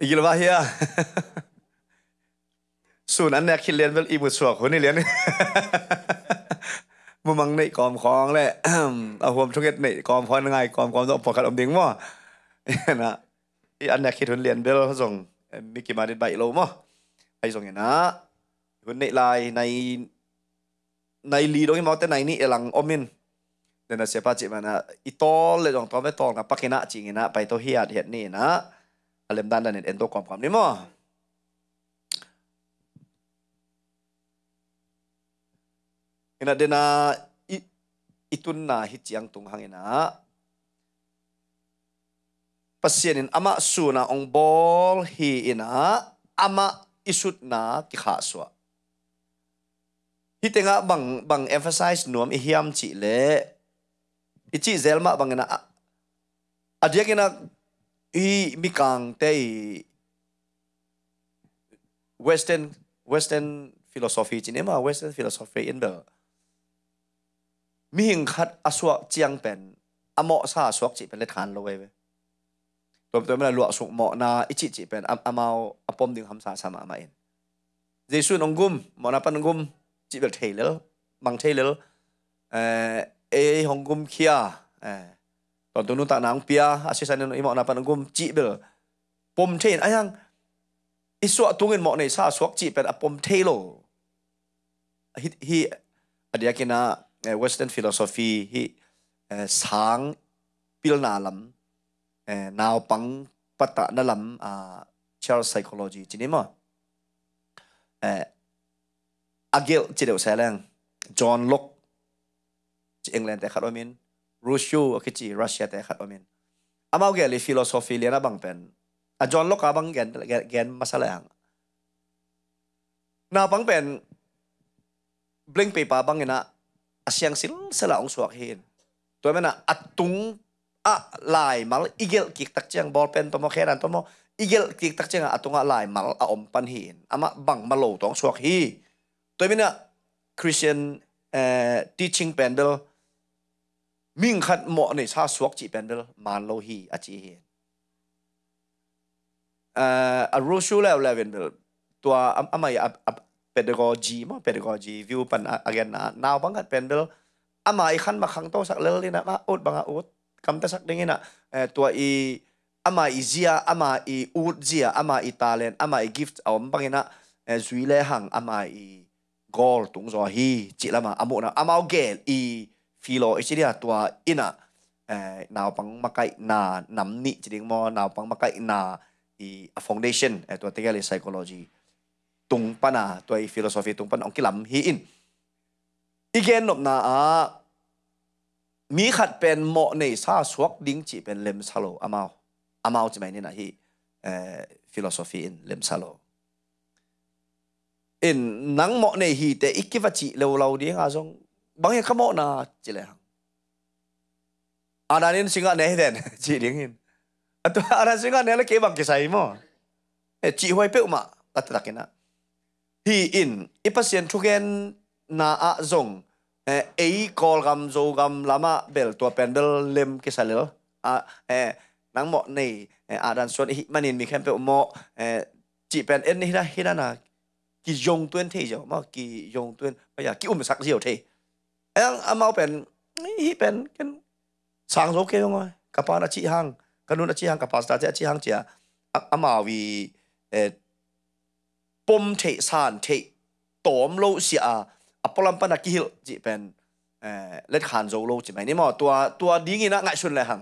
อีลว่าเฮียส่วนอันนี้คิดเรียนเป็นอีมุรสวกคนนี้เรียนมึงมังในกอมคองเลยเอาหัวชุกเอ็ดในกอมพอนง่ายกอมกอมต้องปอกขัดอมดิ้งมั่งนะอีอันนี้คิดทุนเรียนเบลเขาส่งมิกี่มาดิบใบโลมั่วไอส่งอย่างนะทุนในลายในในลีดงีมอเตในนี่เอลังอมินเดนเสียปาจิมันนะอีตอลเลยตองตอไม่ตองนะปักกินะจริงนะไปตัวเฮียดเห็ดนี่นะ alem dan dan ento kom kom nimo ina dena itun na hi chiang tung hangina pasienin ama su na ong bol hi ina ama isut na kha swa hi bang bang emphasize nuam i hiam chi le ichi zelma bangena adiakina อีมิกังเตอเวสเทนเวสเทนฟิโลโซฟีจีเนมาเวสเทนฟิโลโซฟีอินเดอร์มิหิงขัดอสวกเจียงเป็นอโมซาสวกจีเป็นเลขานเราไว้ตัวตัวมันลวกสุกหมอกนาอิจิจีเป็นอามาอปมดึงคำสาสมามาเองเจสูนองกุมหมอนาปันองกุมจีเบลเทเลลบังเทเลลเอ่อเอฮองกุมเคียเอ่อ còn tôi nu tạ nang pia asi à, san nu imọ na pan gum chi bel pom thein ayang iswa tungin mọ này, sa suak chi pet pom pom lo, hi hi adiakina à, à western philosophy hi sáng pil na lam nào pang pata na lam a Charles psychology chỉ nima agil chỉ đều sai John Locke chỉ England tại khát min รูชูโอเคจีรัสเซียแต่ขัดอเมนอามาเกลีฟิโลโซฟีเลียนะบังเป็นอาจอนลกอาบังแกนแกนมาสลังนาบังเป็นบลิงปีปาบังเงนะอาเซียงสิลสละองสวกเฮนตัวมันนะอัดตุงอะลายมัลอีเกลกิกตักเจียงบอลเป็นตัวมอแค่นันตัวมออีเกลกิกตักเจียงอัดตุงอะลายมัลอะอมปันเฮนอามาบังมาโลตองสวกเฮีตัวมันนะคริสเตียนเอ่อ teaching เป็นเดล mình khát mọ này xa xuống chỉ bên đó mà lâu hi à chỉ hi à rô số là là bên đó tua âm âm ai pedagogy mà pedagogy view pan again na nào bằng cái bên đó âm ai khăn mà khăng to sắc lơ lên à ốt bằng ốt cầm ta sắc đinh na eh, tua i âm ai zia âm ai út zia âm ai talent âm ai gift ông bằng na duy eh, lệ hàng âm ai gold tung gió hi chỉ là mà âm ôn âm ao gel i ฟีโลอิชิเดียตัวอินะเอ่อนาวปังมาไกนาน้ำนี่จริงมอนาวปังมาไกนาอีฟอนเดชันเอ่อตัวเทคนิคไซโคโลจีตุงปนาตัวอีฟิโลโซฟีตุงปนองกิลัมฮีอินอีเกนนบนาอามีขัดเป็นเหมาะในซาสวกดิ้งจีเป็นเลมซาโลอามาวอามาวจีไหมนี่นะฮีเอ่อฟิโลโซฟีอินเลมซาโลอินนังเหมาะในฮีแต่อีกกิวจีเลวเราดีงาซง bang ye khamo na chỉ chi le ana nin singa ne hiện chi ding hin atu ana singa ne le ke bang ke sai mo e chi hoi pe ma kat ta na hi in ipasien thugen na a zong e kol gam zo gam lama bel tua pendel lem ke salel a e à, nang mo nei a dan à, suan hi manin mi khem pe mo chỉ pen en hi ra hi ra na ki jong tuen thế rồi mà ki jong tuen bây giờ ki um sắc diệu thế เอ็งเอามาเป็นนี่เป็นกันสางโซเคยงไงกับปานอาชีหังกัะนุนอาชีหังกับปาสตาเจอาชีหังเจ้าเอามาวีเอปมเทสานเทตอมโลเซียอัปปลัมปนักกิลจีเป็นเอ่อเล็ดขันโซโลจีไหมนี่มอตัวตัวดีงี้นะไงชุนเลยหัง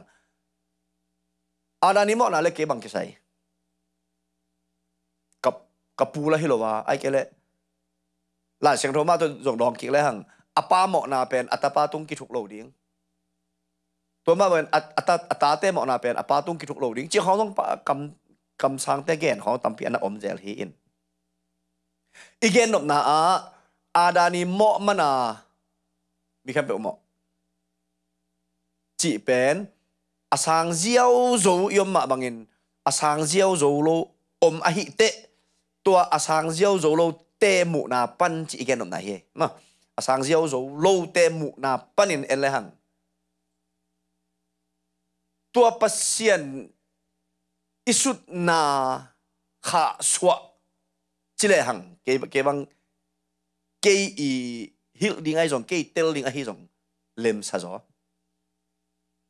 อาดานนี่มอนะเล็กเก็บังกิใส่กับกับปูละฮิโลวาไอ้เกล่ะหลานเสียงโทมาตัวจงดองกิเลยหัง apa mo na pen atapa tung ki thuk lo ding to ma ben ata ata te mo na pen apa tung ki thuk lo ding chi khong long pa kam kam sang te gen khong tam pi ana om zel hi in igen nop na a adani mo mana mi kham pe mo chị pen asang ziao zo yom ma bangin asang ziao zo lo om a hi te tua asang ziao zo lo te mu na pan chị igen nop na hi ma sang diêu zo lâu te mu na panin en le tua pasien isut na kha swa chile hang ke ke bang ke i hil ding ai zong ke tel ding a hi zong lem sa zo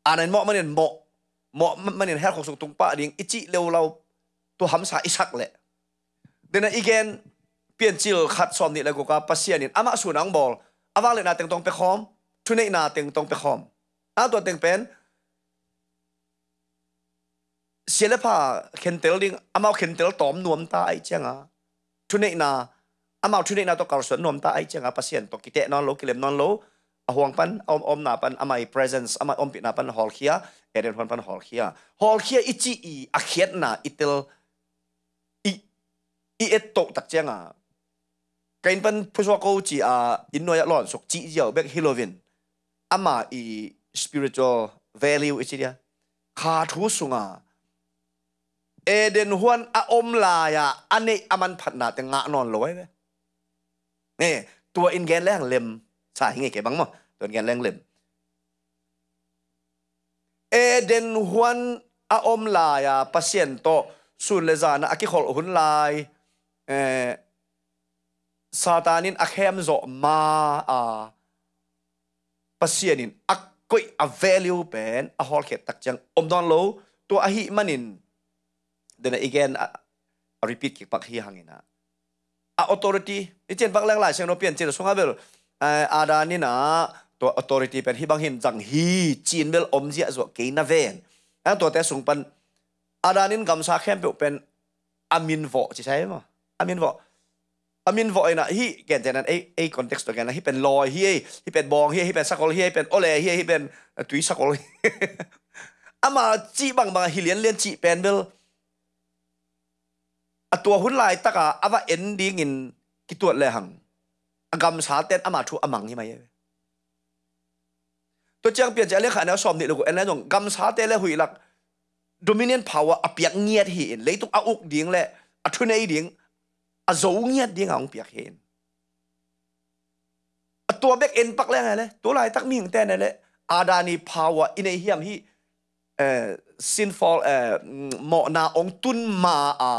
an en mo manin mo mo manin her khok suk tung pa ding ichi leo lau tu ham sa isak le dena igen เปลี่ยนจิลขัดสอมนี่เลยกูก็ปัสเซียนินอามาสูนังบอลอาวาเลนาเต็งตองไปคอมทุนนาเต็งตองไปคอมอาตัวเต็งเป็นเสียเลพาเข็นเตลดิงอามาเข็นเตลตอมนวมตาไอเจ้งอ่ะทุนนาอามาทุนนาตัวกาวสวนนวมตาไอเจ้งอ่ะปัสเซียนตัวกิเตนอนโลกิเลมนอนโลอหวงปันอมอมนาปันอามาย presence อามายอมปินาปันฮอลเคียเอเดนฮอนปันฮอลเคียฮอลเคียอิจิอีอาเคียนนาอิเตลอีเอตโตตักเจ้งอ่ะ cái kain pan phuswa ko chi a à, inno ya lon sok chi yo bek hilovin ama i spiritual value ichi dia kha sung à, eden huan a om la ya ane aman phatna te nga non loi ve ne tua in gen lang lem sa hinge ke bang mo tuan gen lang lem eden huan a om la ya pasien to sun le zana aki khol hun lai eh satanin akhem zo ma a pasianin akkoi a value pen a hol khet tak chang om don lo to a hi manin then again a, a repeat ki pak hi hangina a authority i chen bak lang la chang no pian chen sunga bel a da ni na to authority pen hi bang hin jang hi chin bel om zia zo ke na ven a to te sung pan a da nin gam sa khem pe pen amin vo chi sai ma amin vo อามินวอยนะฮีแกนเจนันเอเอคอนเท็กซ์ตัวแกนะฮีเป็นลอยฮีฮีเป็นบองฮีฮีเป็นสักอลฮีเป็นโอเลฮีฮีเป็นตุยสักอลอามาจีบังบังฮิเลียนเลียนจีเป็นเบลอตัวหุ่นลายตะกะอาวะเอ็นดีงินกิตัวเลยหังอกำสาเต้นอามาทูอามังยี่ไหมตัวเจียงเปลี่ยนใจเรื่องขายแนวสอมนี่ลูกเอ็นนั่นงกำสาเต้นเลยหุยหลัก dominant power อเปียกเงียดหินเลยตุกอาอุกดิ้งเลยอัทุนไอดิ้ง a zo ngia đi ngang piak hen a tua bek en pak le le tua lại tak miệng tên này le adani power in a hiam hi eh sinful eh mo na ong tun ma a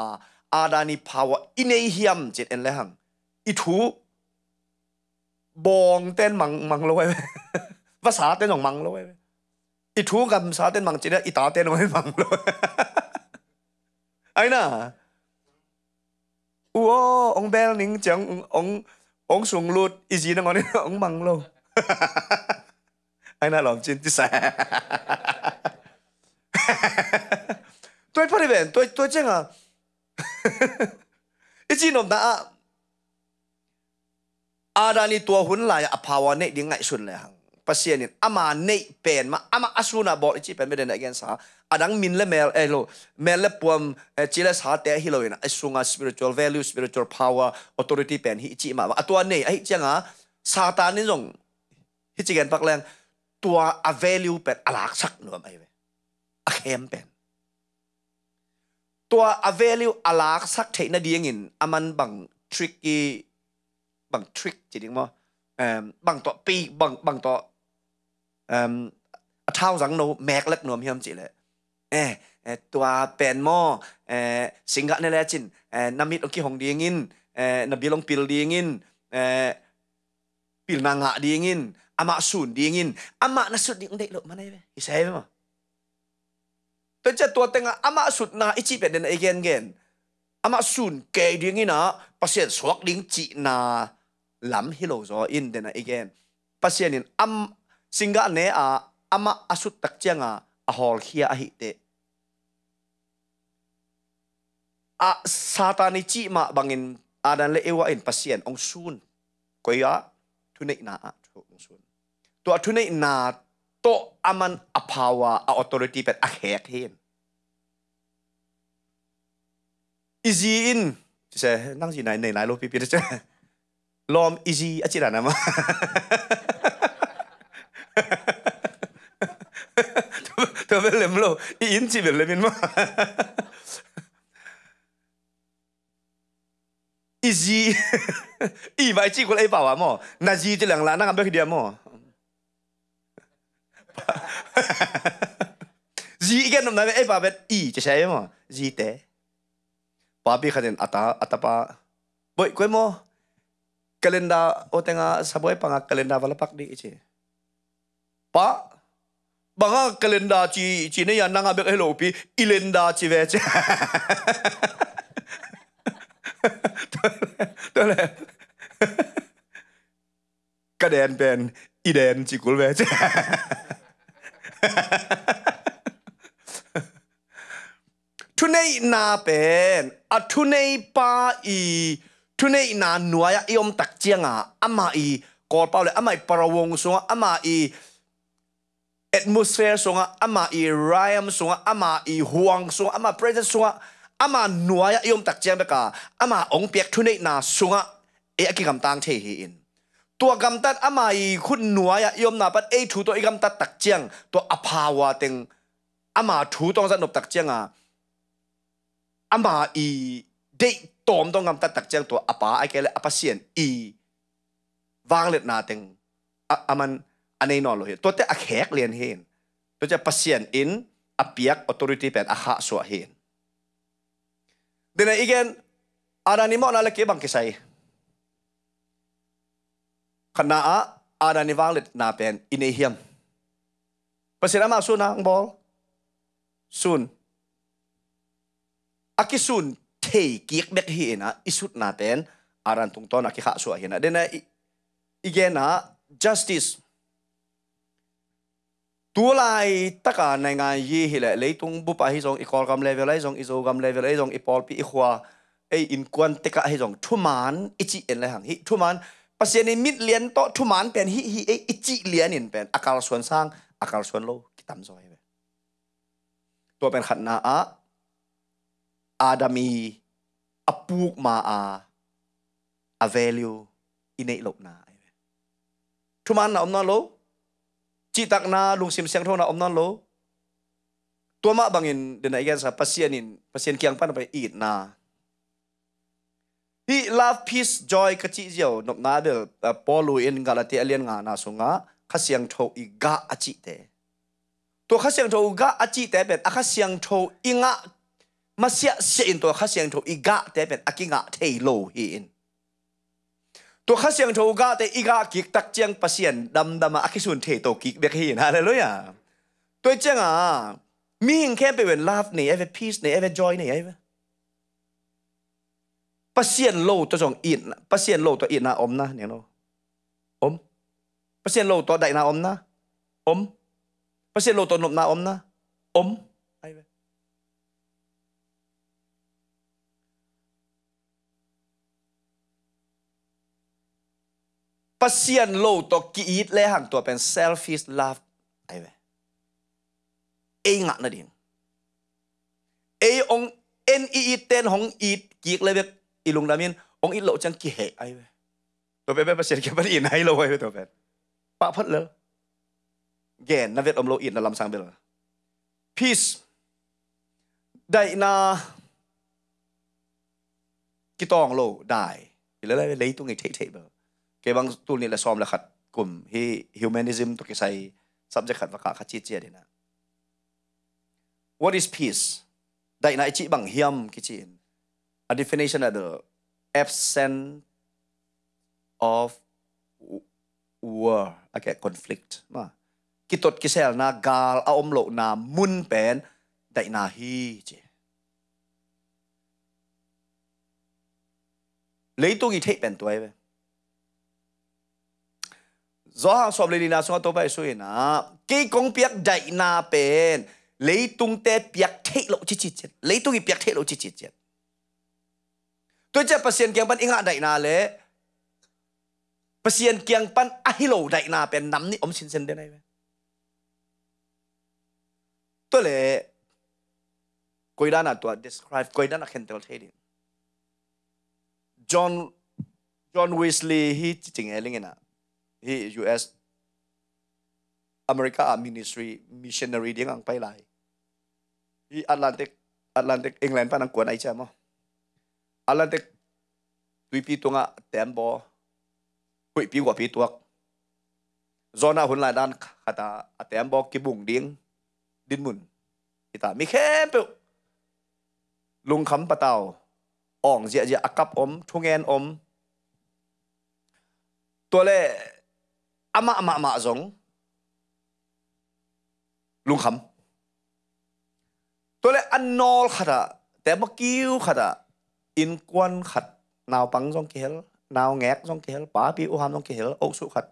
adani power in a hiam jet en le hang i thu bong tên mang mang lo we va sa ten ong mang lo we i thu gam sa ten mang jet ít e, ta tên ông mang lo ai na อู้อองเบลนิงจังององสุงลุดอีจีนังอนี่องมังโล ไอ้น่าหลอมจินที่แสตัวพอดีเป็นตัวตัวเจ้งอ่ะอีจีนอมตาอาดานี่ตัวหุ่นลายอภาวะเนี่ยดีงงไงสุดเลยฮังาษาเนียนอามาเนี่ยเป็นมาอามาอสุนาบอกอีจีเป็นไม่ได้ในเก์สา adang min le mel elo eh, mel le puam eh, chile sa te hi loina eh, sunga spiritual value spiritual power authority pen hi chi ma atwa nei ai changa satan ni jong hi chigen pak leng tua a value pen alak sak no mai ve a khem pen tua a value alak sak the na dieng in aman bang tricky bang trick chỉ định mà um, bằng tọa pi bang bang to, um, thao rằng nó mẹt lắc nó hiếm chỉ lệ Eh, eh tua pen mo eh singa ne le chin eh namit oki hong ding in eh, eh pil ding pil na nga ding in sun ding in ama na sut lo manai be i sai ma to cha tua tenga ama sut na ichi pe den again again ama sun ke ding in pasien swak chi na lam hilo zo in den again pasien in am singa ne a ama asut tak changa อหอลเคียอหิเตอะซาตานิจิมาบังอินอาดันเลเอวาอินปัสเซียนองซูนกอยะทุนิกนาทุองสุนตัวทุนิกนาตัวอามันอภาวาอัตโตเรติเป็นอาเฮกเฮนอิจีอินจะเสนั่งจีไหนไหนไหนโลปีปีจ้ะลอมอิจีอาจารย์นะมา tớ về lem lo i in chi về lemin mà, i gì i vai chi của lai bảo à mo na gì te lang la na ngam be dia mo gì igen nom na e ba bet i che sai mo gì te pa bi khaden ata ata pa boy ko mò, kalenda o tenga saboy panga kalenda wala pak di ichi pa บางคกเลนดาจีจีนี่ยันั่งเบกเฮโลปีอเลนดาจีเวจตัวแหล่กระเดนเป็นอีเดนจิกุลเวจทุนเนนาเป็นอะทุนเนปาอีทุนเนนาหน่วยอิอมตักเจียงอ่ะอามาอีกอดเป่าเลยอามาปรวงสัวอามาอี atmosphere songa ama i rayam songa ama i huang songa ama presence songa ama nuaya yom tak chang beka ama ong piak thunei na songa e aki gam tang the hi in tua gam tat ama i khun nuaya yom na pat e thu to i gam tat tak chang to aphawa teng ama thu tong zan nop tak changa ama i de tom dong gam tat tak chang to apa ai kele apa sian i wang let na teng aman อันนี้นอนเลยตัวเตะอแขกเรียนเห็นตัวจะพัศยันอินอภิยักออโตริตี้เป็นอาหาสวเห็นเดี๋ยนวอีกนอารานิมอนาเลกีบังกิไซขณะอารานิวังเล็นาเป็นอินเฮียมิภาษามาสุนังบอลสุนอากิสุนเทกีกเบกเห็นนะอิสุดนาเป็นอารันตุงตอนอากิขาสวเห็นนะเดี๋ยวอีกอันนะ justice ตัวไล่ตักในงานยี่หิละเลยตรงบุปผาฮิจงอีกอลกำเลเวลไลจงอีโจกำเลเวลไลจงอีปอลปีอีขวาไออินกวนเตกะฮิจงทุมานอิจิเอ็นไรหังฮิทุมานปัศยานิมิดเลียนโตทุมานเป็นฮิฮิไออิจิเลียนินเป็นอากาศส่วนสร้างอากาศส่วนโลกิตามซอยเวตัวเป็นขันนาอะอาดามีอปูกมาอาอเวลิวอินเนลบนาทุมานเราอมนอนโล chi tak na lung sim siang thona omnan lo tua in để dena igen sa pasien in pasien kiang pan pa eat na He love peace joy ka chi jio nok na bel uh, polu in galati alien nga na sunga khasiang tho i ga achi te to khasiang tho ga achi te ben a khasiang tho inga masia se in to khasiang tho i ga te ben akinga thei lo hi in ตัวข้าเสียงโทกาแต่อีกากิกตักเจียงปัสเซียนดำดำมาอักสุนเทโตกิกเบกฮีนะเลรเลยอ่ะตัวเจียงอ่ะมีหิงแค่ไปเวนลาฟนี่เอเวพีซนี่เอเวจอยนี่เอเวปัสเซียนโลตัวจงอินปัสเซียนโลตัวอินนะอมนะเนี่ยเนาะอมปัสเซียนโลตัวใดนาอมนะอมปัสเซียนโลตัวนบนาอมนะอมปเสียนโลตกีดเลยหังตัวเป็นเซลฟ i s h love ไอ้เว้ยเองักนะดิ่งเอองเอ็นอีเตนของอีดกีดเลยเวกอีลุงดามินองอีโลจังกีเหไอ้เว้ยตัวเป็นเป็นเสียนแค่ปันไอ้โลไอ้เวตัวเป็นปะพัดเลยแกนนาเวกอมโลอีดนลำซังเบล peace ได้นากีตองโลได้เลยเลยเลยตัวไ้เท่เท่เบล cái bang tu này là som là khát kum hi humanism to ke sai subject khat ka kha chi chi dina what is peace đại na chi bang hiam cái chi in a definition of the absence of war okay à, conflict mà tốt kitot kisel na gal a omlo na mun pen đại na hi chi lấy tôi cái thấy bèn tôi vậy gió hàng xóm lên là xong tàu bay xuôi nà cái công việc đại na bên lấy tung tê việc thế lộ chi chi chết lấy tung việc thế lộ chi chi chết tôi chắc patient kiang pan ing la đại na lệ patient kiêng pan ahi lộ đại na bên nắm ni ông xin xin đây này tôi lệ coi đó là tôi describe coi đó là khen tel thế đi John John Wesley hi chỉ tiếng Anh nghe nào ฮียูเอสอเมริกาอามินิสทรีมิชชันนารีเดียงอังไปไหลฮีแอตแลนติกแอตแลนติกอังกฤษพนังกวนไอเจ้ามั้แอตแลนติกทวีปตัวงะเต็มบ่อุ่ยปีกว่าปีตัวโซน่าหุ่นลายด้านขัตาเต็มบ่อกิบุงเดียงดินมุนอิตาไม่แค่เปลุงคำปะเต่าอ่องเจียเจียอักับอมทุงแงนอมตัวเล่ ama ama ama zong lung kham tôi lại ăn nol khát à té bóc kêu khát à in quan khát nào bằng zong kia nào ngẹt zong kia bá bi u ham zong kia ô su khát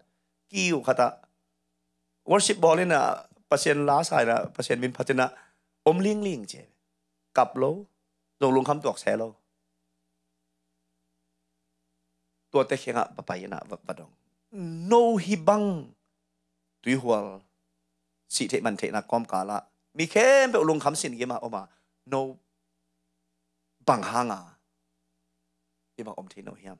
kêu khát à worship ball lên à pasien lá sai là pasien min phát na om liêng liêng chế cặp lô rồi lung kham tuộc xe lô tua tê khéng à bà bay na vật vật no hi bang tuy hual si thế mình thế na com cả là mi khem bị luôn khám xin gì mà ôm à no bằng hang à đi mà ôm thế no hiam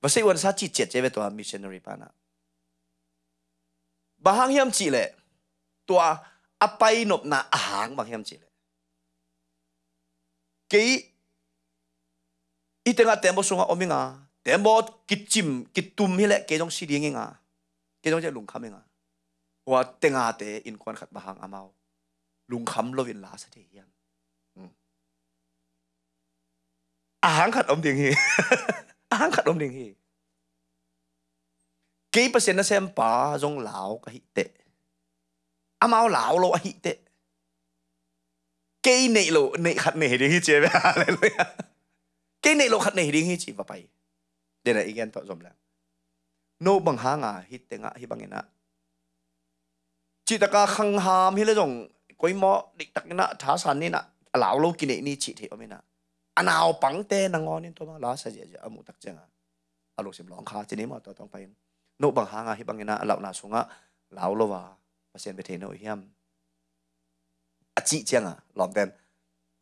và sẽ quan sát chi chết chế về tòa missionary pana à. bà hang hiam chỉ lệ tòa apai nộp na à hang bằng hiam chỉ lệ cái ít tiếng à tiếng bổ sung à ôm nga แต่บ่กิจจิมกิจตุมนี่แหละเกจงซีดีงงาเกจงจะลุงคำเองาว่าเตงาเตอินควนขัดบางอาเมาลุงคำโลวินลาสเดียงอาหางขัดอมเดียงฮีอาหางขัดอมเดียงฮีกี่เปอร์เซ็นต์นะเซมป้าจงเหลาก็ฮิเตะอาเมาเหลาโลฮิเตะกี่เนโลเนขัดเนเดียงฮีเจ๊ไปอะไรเลยกี่เนโลขัดเนเดียงฮีจีไป Di na igen to zom lang. No bang hanga hit nga hibangin na. Chita ka khang ham hila zong koi mo dik tak na tha san ni na alaw lo kine ni chi the omina. Anaw pang te na ngon ni to ma la sa je amu tak janga. Alo sim long kha chini ma to tong pain. No bang hanga hibangin na alaw na sunga law lo wa pasien be the no hiam. Achi janga lom den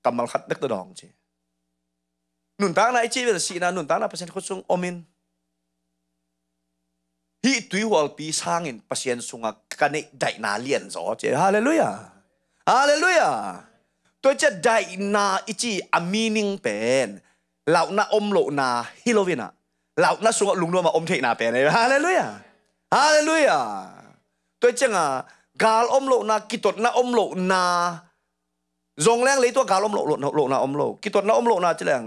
kamal khat dak to dong chi. nun tang na ichi vel si na nun tang na pasien ko sung omin hi tui hol pi sangin pasien sunga kane à, dai na lien zo che hallelujah hallelujah tôi che dai na ichi a à meaning pen lau na om lộ na hilovina à. lau na sunga lung no ma om thei na pen hallelujah hallelujah tôi che nga gal om lộ na kitot na om lộ na zong leng lấy tua gal om lộ lộ na om lộ kitot na om lộ na chứ leng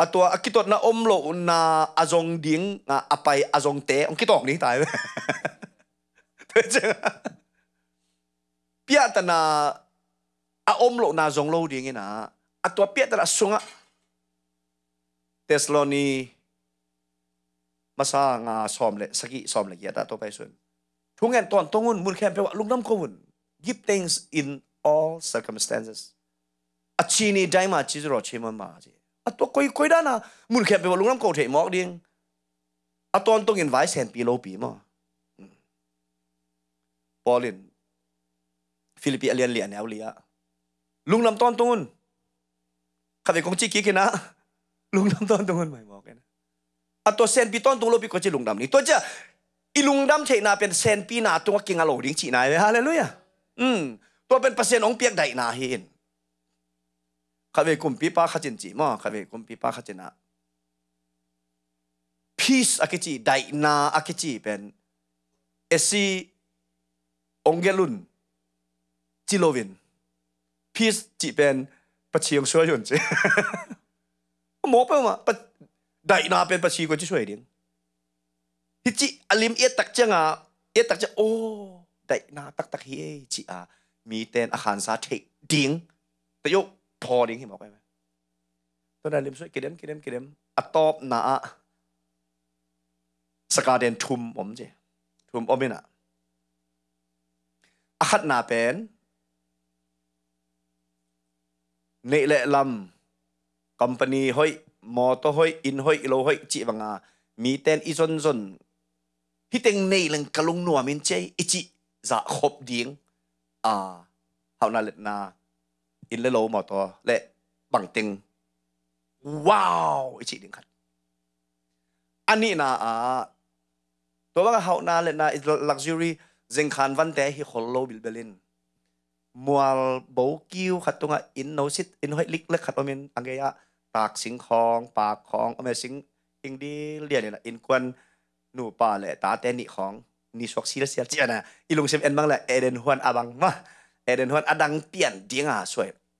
อะตัวอคิดตนาอมโลน่าอาจงดิ้งอ่ะอไปอาจงเตะองคิดตอกนี้ตายเลยพี่อัตนาอาอมโลน่าจงโลดิ้งนะอะตัวพี่อัตนาสงะเทสโลนีมาสร้างาซ้อมเลยสกิซ้อมละเอียดตัวไปส่วนทุกงานตอนตรงุ่นมุนแคมเปว่าลุงน้ำกวุ่น give things in all circumstances อาชีนี้ได้มาชีสโรอชิมันมาจีอะตัวค้อยก้อยด้านะมุนแคบไปบอาลุงน้ำโกเทมอกดิ้งอะตอนต้องเงินไว้แสนปีโลปีมั้งพอลินฟิลิปปินส์เรียนเลียนแนวเลียลุง้ำตอนตุนขับไปกงจีกี้กันนะลุง้ำตอนตุนไม่บอกกันอะตัวแสนปีตอนตุงโลปีก็จะลุงดำนี่ตัวจะอีลุงดำเทนาเป็นแสนปีนาตัวกิงอโลดิ้งจีนายเลยฮะเลลูย่ะอืมตัวเป็นเปอร์เซ็นต์องเปียกได้นาเห็นขเวกุมปีปาขจินจีมอขเวกุมปีปาขจินะพีซอากิจีไดนาอากิจีเป็นเอซีองเกลุนจิโลวินพีซจีเป็นปะเชียงช่วยยุนจีหมอไปมาไดนาเป็นปะชีก็จะช่วยดิ้งฮิจิอลิมเอตักเจงาเอตักเจโอไดนาตักตักเฮจีอา มีเตนอาคารสาเทดิ้งแต่ยก thò đến khi một em tôi đã liếm suy kỳ đếm kỳ đếm kỳ đếm à top nã sạc đèn thùm ôm chứ bên à khát nà bén nệ lệ lầm company hoi mò to hoi in hoi lô hoi chị bằng à mi tên y zon zon hi tên nệ kalung nua min chơi ít chị dạ khop điếng à hậu na lệ na in lê mà to lệ bằng tiếng wow ý chị định khát anh ấy na à tôi bác hậu na lệ na luxury dành khán văn tế hi khổ lồ Bill Berlin, mua bố kêu khát tôi à, in nấu xít in Hoài lích lắc khát tôi mình anh ấy à tạc sinh khong bạc khong ông ấy sinh in đi liền là in quân nụ bà lệ tá tên nị khong ni sok sila sia chi ana ilung sem en mang la eden huan abang ma eden huan adang tian dinga suai à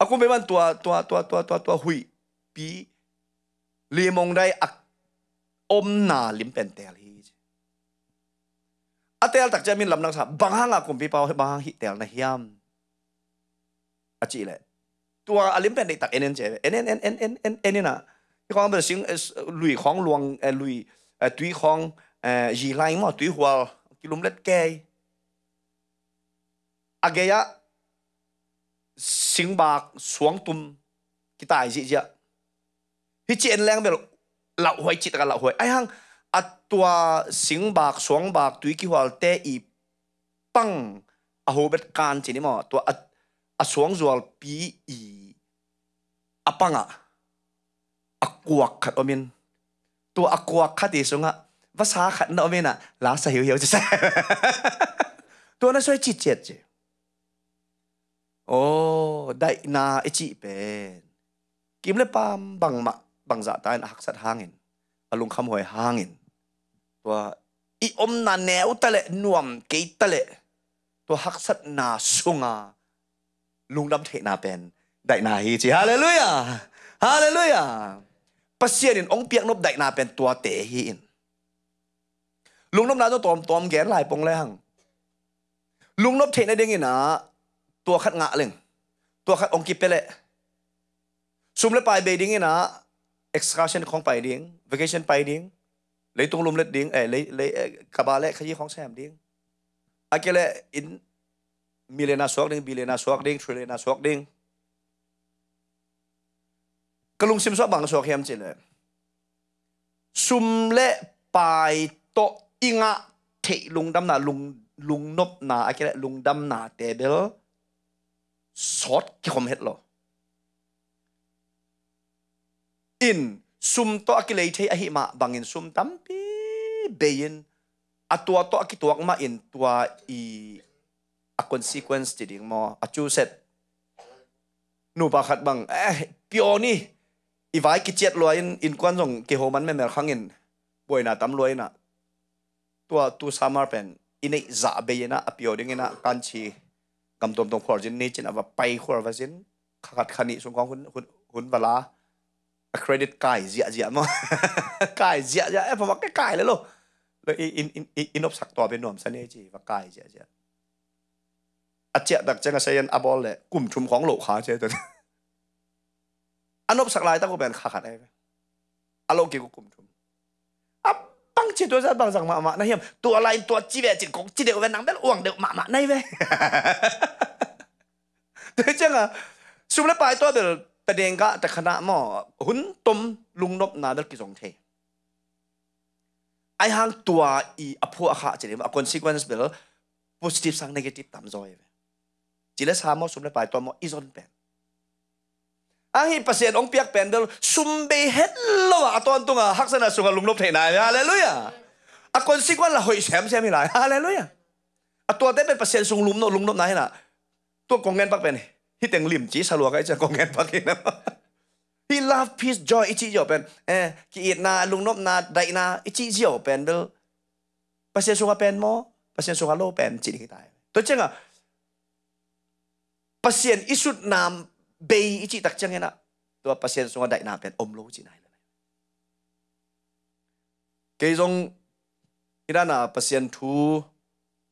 啊，我要阮大大大大大大会比联盟内啊，我们那林边地里。อาเตลตักจะมีลำนังสาบางห้างอากุมพีเปาบางห้างฮิเตลนะฮิมอาจีเลยตัวอลิมเป็นตักเอ็นเอ็นเจเอ็นเอ็นเอ็นเอ็นเอ็นเอ็นเอ็นนี่นะที่เขาเป็นสิ่งลุยของหลวงลุยตุยของยีไลน์มั้งตุยหัวกิลุมเล็ดแกอาเกีย sinh bạc xuống tum cái tài gì vậy hi chị anh lang biết lão hoài chị ta lão hoài ai hăng, à tua sinh bạc xuống bạc tuy kỳ hoal te i pang à hồ bet can chị nè mà tua à à xuống ruột pi i à pang à à quạt khát omen tua à quạt khát thì xuống à vất xá khát nó omen à lá sa hiểu hiểu chứ tôi nó xoay chị chết chứ โอ้ได้นาไอจีเป็นกิมเลยปามบังมะบังจะตายหักสัตหางเนอนรลุงคำหวยหางเนตัวอีอมนาแนวตะเละนวมเกยตะเละตัวหักสัตนาสุงาลุงดำเทนาเป็นได้นาฮีจีฮาเลลูยาฮาเลลูยาปัสเซียนินองเปียกนบได้นาเป็นตัวเตฮีนลุงนบนาตัวตอมตอมแกนหลายปงแรงลุงนบเทนได้เด้งนะตัวขัดงะเล่งตัวขัดองกิเปเล่ซุมเลไปเบดิงนะเอ e x c u r าชันของไปดิง vacation ไปดิงเลยตรงลุมเล็ดดิงเอ้เลยเลยกบาเล่ขยี้ของแซมดิงอาเกเล่อินมิเลนาสวกดิงบิเลนาสวกดิงทริเลนาสวกดิงกลุงซิมสวบางสวกแฮมจิเลยซุมเล่ไปโตอิงะเทลุงดำนาลุงลุงนบนาอาเกเล่ลุงดำนาเตเบล sót không hết lo in sum to akilei thei ahi ma bangin sum tam tampi beyin atua à, to akituak ma in tua i a consequence ti ding mo a à, chu set nu ba khat bang eh pio ni i vai ki chet lo in in kwan jong ke ho man me mer khangin na tam loi na à. tua tu samar pen inei za dạ beyena apio pio ding ina kanchi กำตัวตรงขอจินนี้จินเอาไปขอว่าจินขัดขันิสงของคุณคุณคุณเวลาเครดิตกายเสียเสียมั้งกายเสียเสียเอ้ผมว่าใกล้เลยลูกเลยอินอินอินอบสักตัวเป็นหน่อมเสน่ห์จีว่ากายเสียเสียอาเจียดักเจงเซียนอบอลเลยกลุ่มชุมของโลกขาเจตัวอันอบสักลายตั้งกูเป็นขาขันไองอารมณ์กี่กูกลุ่มชุม chỉ tôi ra bằng rằng mạ mạ này hiểm tua lại tua chi về chỉ cũng chỉ đều về nắng đất uổng được mạ mạ này về thế chứ à xung lại bài tôi được tại đèn cả tại khả năng mà hun tôm lùng nộp nà đất kỳ dòng thế ai hang tua i apu akha chỉ mà consequence bel positive sang negative tam rồi chỉ là sao mà xung lại bài tôi mà izon pen ang hi pasien ong piak pen bel sum be het lo aton tunga haksana sunga lungnop the na hallelujah a consequence la hoi sem sem la hallelujah a tua te pen pasien sung lumno lungnop na hena tu kong ngen pak pen hi teng lim chi salwa kai cha kong ngen pak hina he love peace joy ichi jo pen eh ki it na lungnop na dai na ichi jo pen bel pasien sunga pen mo pasien sunga lo pen chi ki tai to chenga pasien isut nam bay chị tạc chăng tôi tua pasien sunga đại na pen om lo chị này Kế dòng ira na pasien thu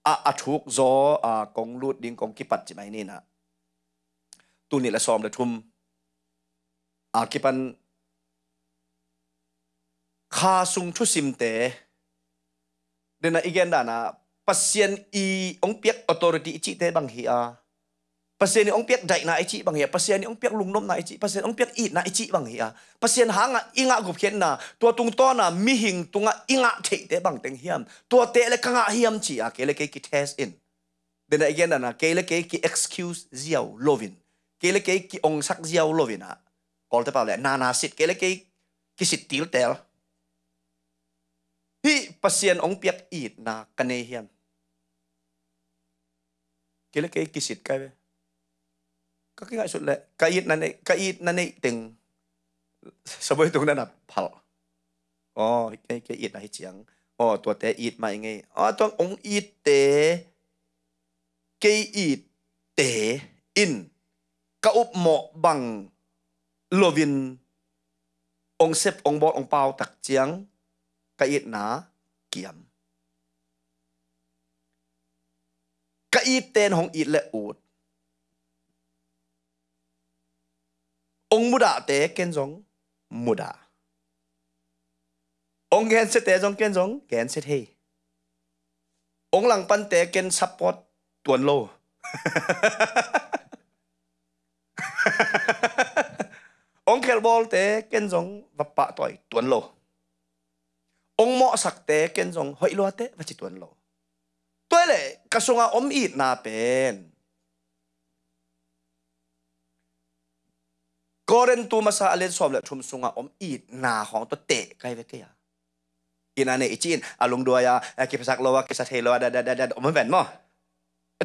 a a thuk zo a kong lut ding kong kipat chị mai ni na tu là la som la thum a à, kipan kha sung thu sim te dena igen dana pasien i ông biết authority chị thế bang hi a à pasien ong piak dai na ai chi bang ya pasien ong piak lungnom na ai chi pasien ong piak i na ai chi bang ya pasien hanga inga gup khen na tua tung to na mi hing tunga inga thei te bang teng hiam tua te le kanga hiam chi a ke le ke ki test in then again na ke le ke ki excuse ziao lovin ke le ke ki ong sak ziao lovin a kol te pa le na na sit ke le ke ki sit til tel hi pasien ong piak i na kane hiam ke le ke ki sit ka cái kaki ngak cái ít nane kait nane teng saboi tung nana phal oh cái cái ít này chiang oh tôi te ít mà nghe oh tôi ông ít te cái ít te in ka up mỏ bằng lovin ông xếp ông bot ông pau tak chiang cái ít na kiếm cái ít tên hong ít le ut ông mu đã tế kén giống mu đã ông kén sẽ té giống kén giống kén sẽ thế ông lăng pan té kén support tuần lô ông khéo bol té kén giống và bạ tuổi tuần lô ông mọ sạc té kén giống hội loa té và chỉ tuần lô tôi lệ cả sông om ít na pen กอเรนตูมาซาเลนสอบและชุมสุงอมอีดนาของตัวเตะไกลเวกียะกินอันนี้จีนอารมณ์ด้วยาะกิภาษาโลวะกิัาเทโลวาดาดาดาดาอมันแบนมั้ง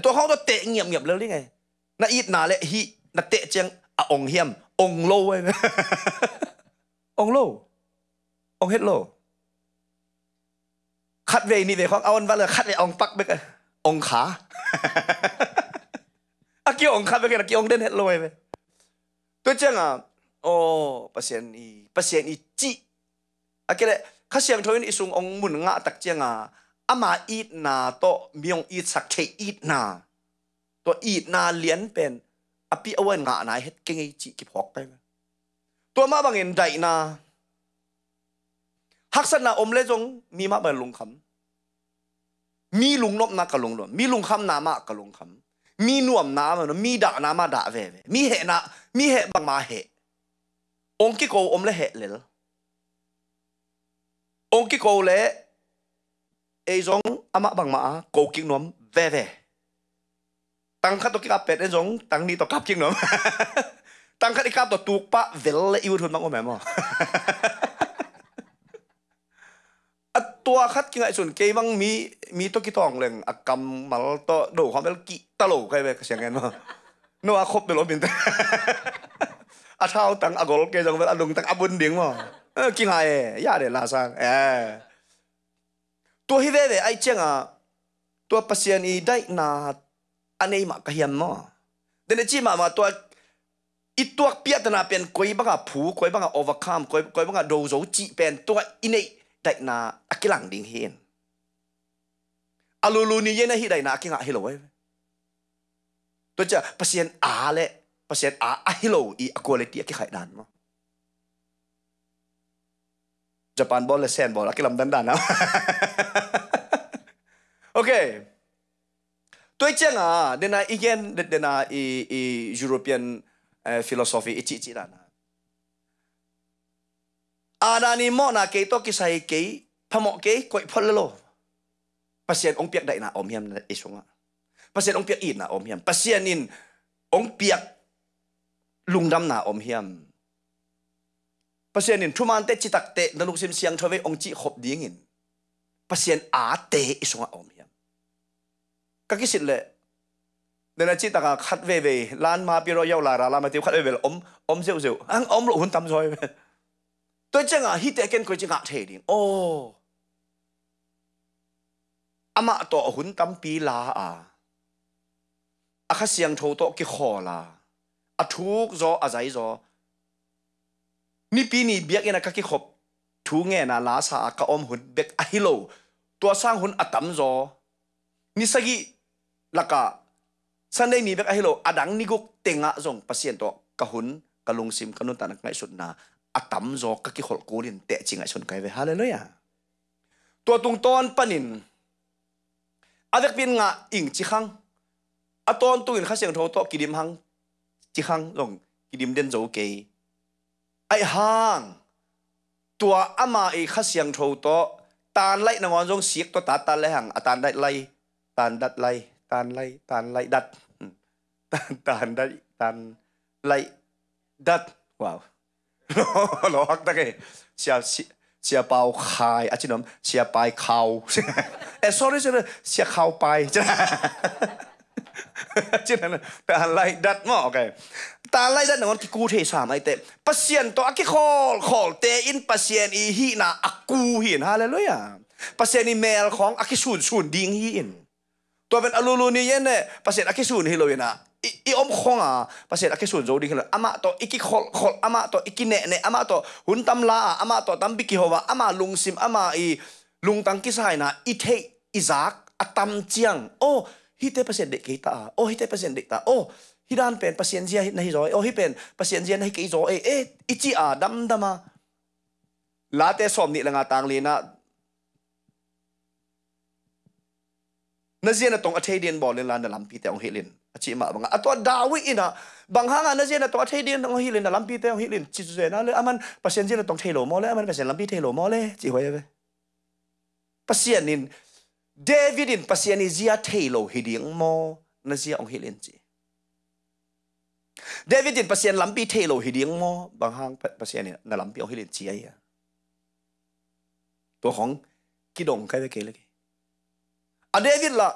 ตัวเขาตัวเตะเงียบเงียบเลยได้ไงน่าอีดนาเลยฮีนาเตะเจียงอาองเฮียมองโลไว้องโลองเฮ็ดโลคัดเวนี่เวของเอาอันว่าเลยคัดเวองปักไปกันองขาอากิองคัดไปกันอากิองเด่นเฮ็ดโลไว้ตัวเจ้าโอ้ัาเานีัาเานีจีอะไรเขาเสียงทวินอิสุงองมุนงะตักเจ้าอามาอีนาโตมีองอีสักเชอีนาตัวอีนาเลียนเป็นอภิอวันงะนายเฮ็ดเก่งจีกิพอกไปไหมตัวมาบังเอ็นใดนาหักสนาอมเลจงมีมาบังนลุงคำมีลุงนบนากระลุงนบมีลุงคำนามากระลุงคำมีนวมนามันมีด่านามาด่าเว่เว่มีเหน่า mi he bang ma he ong ki ko om le he lel ong ki ko le e zong ama bang ma ko ki nom ve ve tăng khát tôi kí cáp bẹt nên giống tăng ni tôi cáp kinh lắm tăng khát đi cáp tôi tuột pa vẹt là yêu thương mong mẹ mà à tua khát kinh lại chuẩn cây băng mi mi tôi kí tòng lên à cầm mà tôi đổ hoa bẹt kĩ ta lổ cái về cái xem nghe mà no a khop belo ta a thao tang a gol ke jong vel a lung bún abun ding kinh ờ, ki ngai e, ya de la sang e tu hi ve ai chăng à tu pasian i đại na anei ma ka hiền mo dene chi ma mà tu i tuak piat na pen koi banga phu koi à overcome koi koi banga do zo chi pen tu inei đại na akilang ding hin alulu ni yena hi dai na akinga hi lo wai e tôi chả patient à lệ patient à A, hi lâu i quality cái khai đàn mà Japan ball là sen ball cái làm đan đan nào ok tôi chăng à đến na igen đến na i i European uh, philosophy i chỉ chỉ đàn à đàn ni mọ na cái to cái sai cái phamọ cái quậy phật lô patient ông biết đại na ông hiểm là isung à pasien ong piak i na om hiam pasien in ong piak lungdam na om hiam pasien in thuman te chitak te naluk sim siang thove ong chi khop ding in pasien a te isunga om hiam ka ki sit le nên là chỉ ta khát về về lan ma pi ro yau la ra làm tiêu khát về về om om rượu rượu ăn om lộ hun tâm rồi tôi chẳng à hít cái coi chỉ à thế đi ô ama to hun tâm pi la à อาข้าเสียงโทโตกิขอลาอาทุกจออาใจจอนี่ปีนี้เบียกเอ็นะกิขบทุงเงนะลาสากะอมหุ่นเบกอฮิโลตัวสร้างหุ่นอตัมจอนี่สกิลักะสันได้นี่เบกอฮิโลอดังนี่กุกเตงะจงปัสเซียนตัวกะหุ่นกะลงซิมกะนุนตานักไงสุดนาอตัมจอกะกิขลกูลินเตะจิงไอชนไกเวฮาเลลูยาตัวตุงตอนปนินอาเด็กเป็นงะอิงจิขังอาตอนตุ่นข้าเสียงโทโตกิดิมหังจิหังลงกิดิมเดนโจเกไอหังตัวอามาไอข้าเสียงโทโตตานไล่นองอนจงเสียกตัวตาตานไล่หังอตานได้ไล่ตานดัดไล่ตานไล่ตานไล่ดัดตานตานได้ตานไล่ดัดว้าวหลอกตะเกเสียเสียเปล่าคายอาชินมเสียปลายเข่าเออ sorry เสียเข่าไปจ้าจิ้นนั่นแต่อะไรดัดมั่วเคตาไล่ดัดหนวลกิกูเทสามไอเตปัสเซียนตัวอักิคอลคอลเตอินปัสเซียนอีฮีน่ะอากูหินฮาเลยอ่ะปัสเซียนอีเมลของอักิสูนสูนดิ้งฮีนตัวเป็นอลูลูนี่เนี่ยปัสเซียนอักิสูนฮิโลยน่ะอีอมคงอ่ะปัสเซียนอักิสูนโจดิ้งฮิโลอามาตัวอีกิคอลคอลอามาตัวอีกิเนเนอามาตัวหุ่นตำลาอามาตัวตั้มบิกิฮัวอามาลุงซิมอามาอีลุงตังกิสายน่ะอีเทอิซักอะตัำเจียงโอ้ hi te pasien de ke ta o hi te pasien de ta o hi dan pen pasien zia na hi zo o hi pen pasien zia na hi ke zo e e ichi a dam dama la te som ni langa tang le na nazia na tong a thei den bol la na lam pi te ong helin a chi ma banga atwa dawi ina bang hanga na zia na tong a thei den ong helin na lam pi te ong helin chi chu na le aman pasien zia na tong thei lo mo le aman pasien lam pi thei lo mo le chi hoi ve pasien in David in pasiani zia thailo hiding mo na zia ong hilin chi. David in pasian lampi thailo hiding mo bang hang pasiani na lampi ong hilin chi ai. To hong kidong kai ke lagi. A David la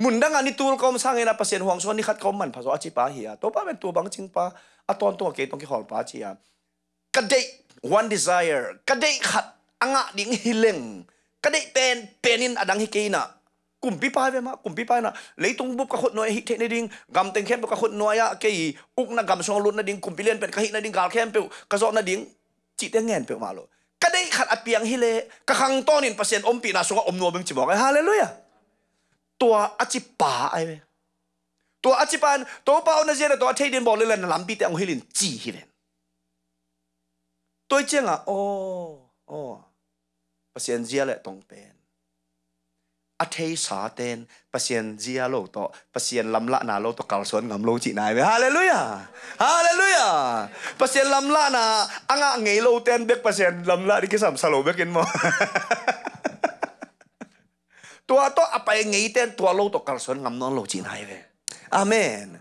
mun dang ani tul kom sang ena pasian huang so ni khat kom man phaso achi pa hi to pa ben tu bang ching pa aton to ke tong ki hol pa chi ya. Kadai one desire kadai khat anga ding hileng cái đấy pen pen in adang hiki na kumpi pa ve ma kumpi pa na leitung bup ka khot noi hi thene ding gam teng khem ka khot noi ya ke uk na gam song lut na ding kumpi len pen ka hi na ding gal khem pe ka zo na ding chi te ngen pe ma lo ka dei khat apiang hi le ka khang ton in pasien om pi na so om no bem chi bok hallelujah tua achi pa ai ve tua achi pan to pa ona je to thei din bol le na lam pi te ang hi lin chi hi len tôi chưa ngờ, à, ô, oh pasien zia le tong pen a thei sa ten pasien zia lo to pasien lam la na lo to kal son ngam lo chi nai ve hallelujah hallelujah pasien lam la na anga ngei lo ten bek pasien lam la ri ki sam salo bek in mo tua to apai ngei ten tua lo to kal son ngam non lo chi nai ve amen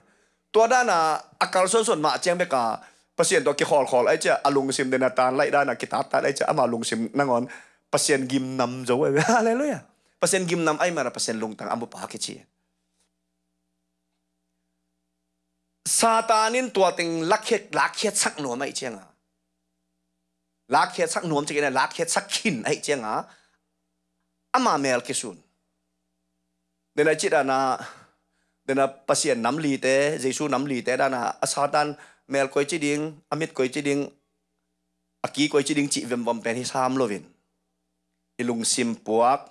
tua da na akal son son ma cheng beka pasien to ki khol khol ai cha alung sim de na tan lai da na ki ta ta ai cha ama lung sim nangon pasien gim nam zo e. ai hallelujah pasien gim nam ai mara pasien lung tang amu pa ke chi satanin tua ting lakhet lakhet sak no mai chenga lakhet sak nuam chekena lakhet sak khin ai chenga ama mel ke sun dena chit ana dena pasien nam li te jesu nam li te dana asatan mel koi chi ding amit koi chi ding aki koi chi ding chi vem bom pen hi sam lovin ilung simpuak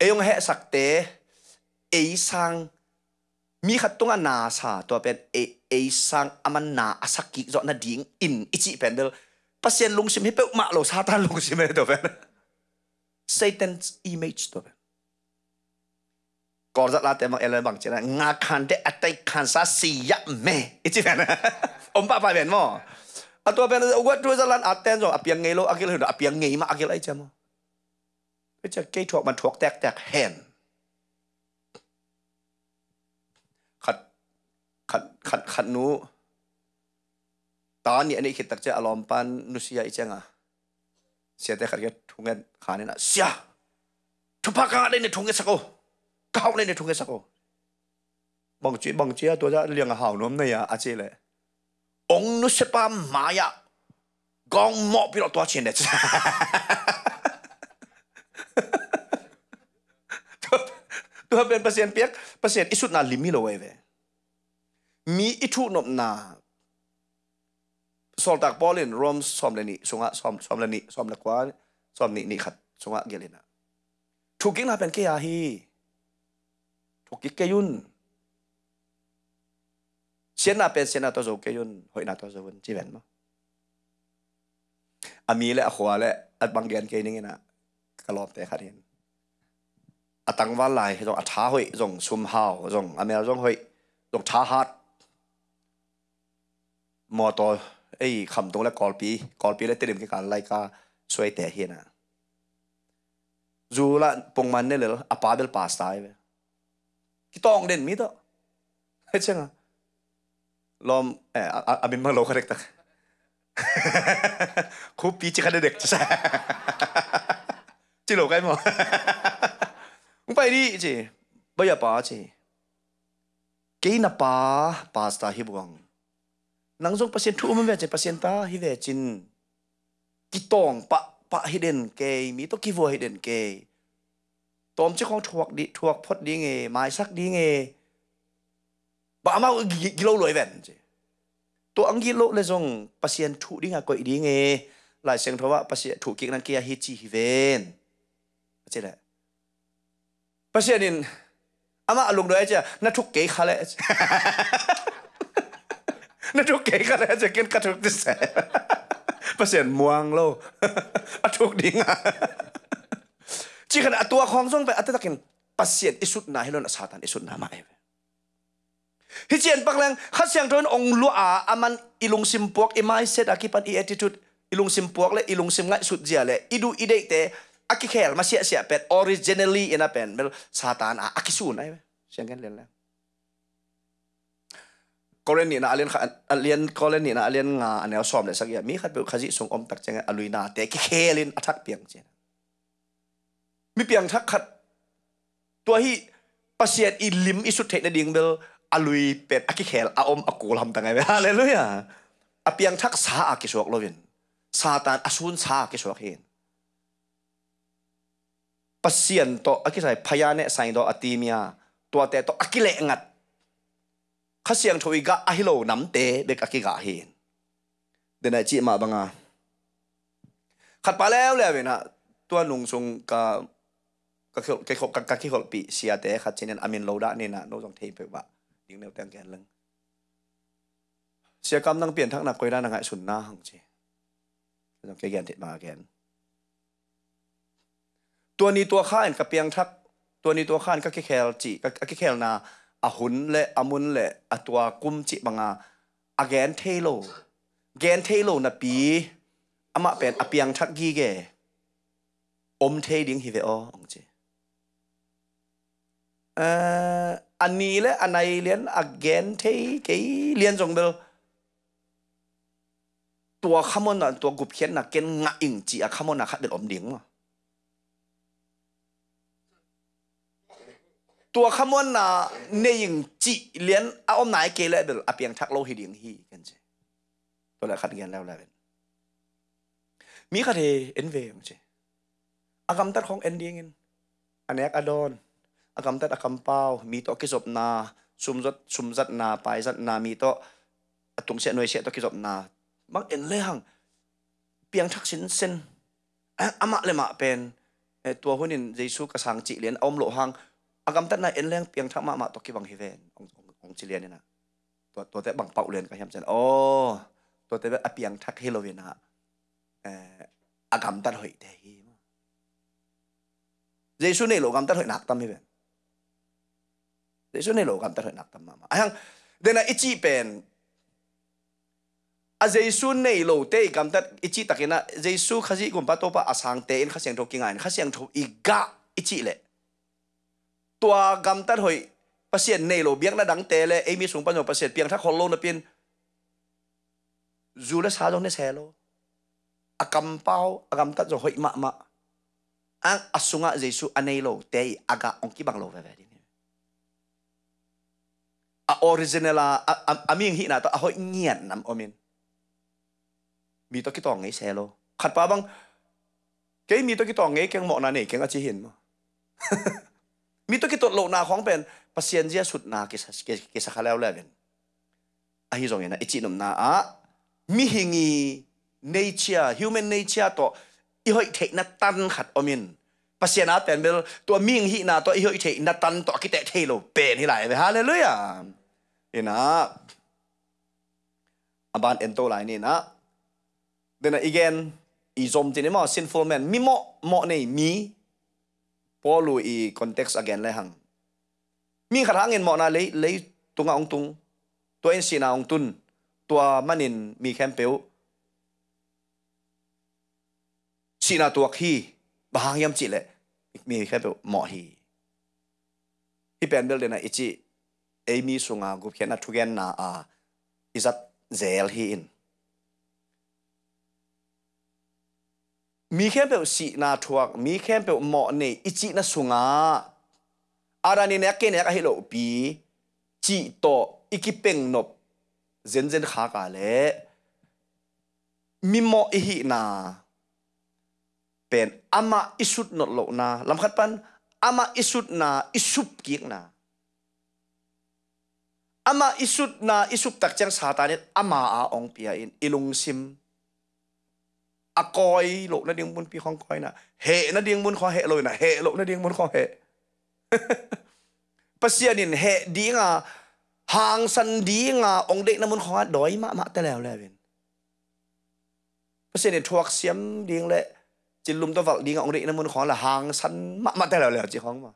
eyong he sakte ei sang mi khatunga na sa to pen ei ei sang aman na asaki zo na ding in ichi pendel pasien lung sim he pe ma lo satan lung sim he to pen satan's image to pen kor zat la te ma ele bang chena nga khan de atai khan sa si ya me ichi pen om pa pa ben mo à tôi bên ở quát tôi ra lan à tên rồi à piang ngay lo à kia là à piang ngay mà à kia lại chém bây giờ cây thuộc mà thuộc tẹt tẹt hèn khát khát khát khát nu ta ni anh khi tắc chơi alom pan nusia ấy chăng à sẽ thấy khát cái thùng cái khá nên là xia thùng pa cá đây này thùng cái sao cao đây này thùng cái sao bằng chuyện bằng chuyện tôi ra liền hảo nôm này à à chơi lại องนุสปามายะกองหมอบพี่รอตัวเชียนเด็ดตัวเป็นเปอร์เซ็นต์เปียกเปอร์เซ็นต์อิสุดนาลิมิโลเวเวมีอิทุนบนาสอลตักบอลินรอมซอมเลนี่สงะซอมซอมเลนีสซอมละกว่าซอมนี่นี่ขัดสงะเกลินะถูกกิ้งนาเป็นเกียฮีถูกกิ้งเกยุน先那边先那多少个人会那多少人这边吗？อามีและหัวและอัดบางเดือนเกนี่ไงนะกระลอบแต่ขันเห็นอัตังว่าลายจงอัท้าหอยจงซุมฮาวจงอเมริจงหอยจงท้าฮาร์ดมอตอไอ้คำตรงและกอลปีกอลปีและเตรียมการไล่กาสวยแต่เห็นนะจูละปงมันเนี่ยเลยอปาเบลปาสตายไปที่ต้องเด่นมิดอ่ะเฮ้ยเช่นอ่ะลอมเอออามินมาโลคเล็กตักคูปีจิคันเด็กจะจิโลกันมั้งมงไปดิจิไปยาป้าจิกี่นับป้าป้าสตาฮิบวงนังซงปพัสเซนทูมันแบบจิปพัสเซนตาฮิเดจินกิตองปะปะฮิเดนเกย์มีตุวกิวัวฮิเดนเกย์ตอมเจ้าของถวกดิถวกพดดีเงยไม้สักดีเงย ba ma gi lo loi ven je to ang gi lo le zong pasien thu ding a koi ding e lai seng thowa pasien thu ki nan kia hi chi hi ven che la pasien in ama alung doi che na thuk ke kha le na thuk ke kha le che ken ka thuk dis pasien muang lo a thuk ding a chỉ cần tua khong zong về ắt tất cả pasien isut na hilon satan isut na ma em ฮิเจ็นปักแรงขัดเสียงทนองลัวอาอามันอิลุงซิมปวกอิมาเซดอากิปันอีเอติจูดอิลุงซิมปวกและอิลุงซิมง่ายสุดเจียเลยอิดูอิเดกเตะอากิเคลมาเสียเสียเป็ดออริจินัลลี่อินะเป็นเบลซาตานอาอคกิสูนไอ้เสียงกันเรียนแล้วกรณีนะเรียนเรียนกรณีนะเรียนงานแนวสอบเลยสักอย่างมีขัดเปขจิส่งอมตักเจงอลุยนาเตะกิเคลินอัทักเปียงเจนมีเปียงทักขัดตัวฮีประเสียดอิลิมอิสุดเทนดิ่งเบลอลุยเป็ดอคิเคลอาอมอากูลทำตั้งไงฮาเลลูยาอเพียงทักษาอากิสวกโลวินซาตานอสูนซากิสวกเห็นปัสเซียนโตอคิใส่พยาเนสัยโตอตีเมียตัวเตโตอคิเลงัดข้าเสียงทวีกะอหิโลน้ำเตเด็กอคิกะเห็นเดนไอจีมาบังอาขัดปลาแล้วแล้วเว้ยนะตัวหนุ่งทรงกะกะเขียวกะเขียวกะเขียวปีเสียแต่ขัดเช่นนั้นอเมนโลดะเนี่ยนะโน้ตสองเทปไปว่าิงเน neu งแกนลังเ a n g sia k นังเปลี่ยนทั a k na k ก i r a nang ง i s สุนนาห n g c h องแก g ke gan thit m ตัวนี้ตัวข้านกับเปียงทักตัวนี้ตัวข้านก็แค่แคลจิก็แค่แคลนาอาหุนและอามุนและอตัวกุมจิบังอาแกนเทโลแกนเทโลนะปีอามาเป็นอเปียงทักกี้แกอมเทดิงฮิเวอองเจ uh, ờ, ani le anai liên again cái liên dòng bel tua khamon là tua gup hiền là ken ngã ing chỉ à khamon là khát được ổn định mà tua khamon là nê ing chỉ liên à ôm nai kê lại bel thắc lâu hi điện hi cái gì tôi lại khát gen lao lại mi khát hề en về chứ agam à, tar khong en điên anh adon akam tat akam pau mi to ki zop na sum zot sum zat na pai zat na mi to atung se noi se to ki zop na mak en le hang piang thak sin sen ama le ma pen e, tua hunin jesu ka sang chi len om lo hang agam tat na en leng piang thak ma ma to ki bang hi ven ong ong chi len na to to te bang pau len ka hiam chen o to te a piang thak hi lo na e, agam tat hoi te hi jesu nei lo agam tat hoi nak tam เดี๋ยวส่วนนี้เรากำตัดหัวนักตั้มมาอ่ะฮังเดี๋ยวนะอิจิเป็นอาเจสุนในโลเตกำตัดอิจิตะกินะเจสุขจิกุมปัตโตปะอาสังเตนข้าเสียงทุกิงานข้าเสียงทุอีกะอิจิเละตัวกำตัดหัวภาษาในโลเบียงนะดังเตเละไอมีสูงปัญญาภาษาเพียงถ้าคนโลนะเป็นจูเลสฮาจงเนเซโลอากำเป้าอากำตัดจะหัวมะมะอังอสุงะเจสุอันในโลเตอากะองคิบังโลเวเวดิ a original à à mi hi na to a hoi ngian nam omin mi to ki tong ấy se lo khat pa bang cái mi to ki tong ấy keng mo na nei keng a hiền hin ma mi to ki to lo na khong pen pasien jia sut na ke sa ke sa khalaw la ben à hi zong na ít ichi num na à mi hingi nature human nature to i hoi thei na tan khat omin pasien a pen bel to mi hi na to i hoi na tan to ki te lo pen hi lại về hallelujah ina aban ento lai ni na then again i zom tin ma sinful man mi mo mo nei mi polu i context again le hang mi khát hang in mo na lấy lấy tung ông tung tua in sina ông tun tua manin mi khem peu sina tua khi bahang yam chi le mi khem peu mo hi hi pendel bel de na ichi Amy sunga gup hian athugen na a à, izat zel hi in mi khem pe si na thuak mi khem pe mo ne ichi na sunga arani ne ke ne ka hi lo pi chi to ikipeng nop zen zen kha ka le mi mo hi na pen ama isut not lo na lam khat pan ama isut na isup kik na ama isut na isup tak chang satanit ama a ong pia in ilung sim a k o y lo na ding mun pi khong k o y na he na ding mun kho he l o na he lo na ding mun kho he pasianin he dinga hang san dinga ong d e na mun kho doi ma ma ta lew lewin pasianin thuak siam ding le chỉ lùm tao vào đi ngọng định nó muốn khó là hàng săn mạ mạ tay là lẻo chỉ không mà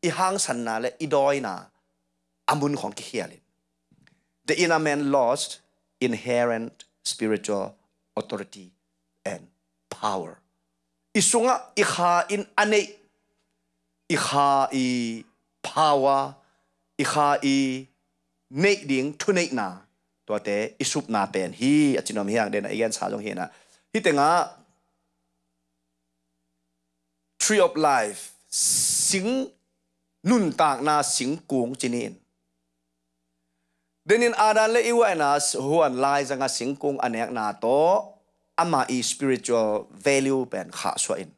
y hàng săn nà lệ y đói nà Amun kon kihialin. The inner man lost inherent spiritual authority and power. Isunga ikhain ane ikhai power ikhai neiding tunay na tua te isup na pen hi atinom hiang den igen sa jong hina hi tenga tree of life sing nun tak na sing kung chinin Dinin adan le iwa nas huan lai zanga singkung anek na to ama i spiritual value pen kha swa in.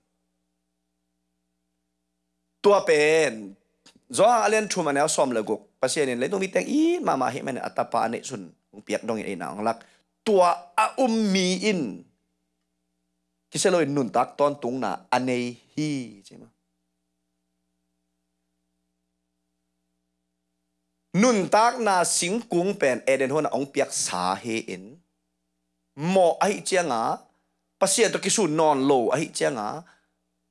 Tua pen do alen thu manel som le guk pasien le tu mi teng i mama hi men atapa ane sun ung piak dong in ang lak tua a um mi in. Kiselo in nun tak ton tung na ane hi chema. นุนตากนาสิงกุงเป็นเอเดนหัวนาองเปียกสาเฮเอ็นหมอไอเจียงอาภาษยตุกิสุนอนโลไอเจียงอา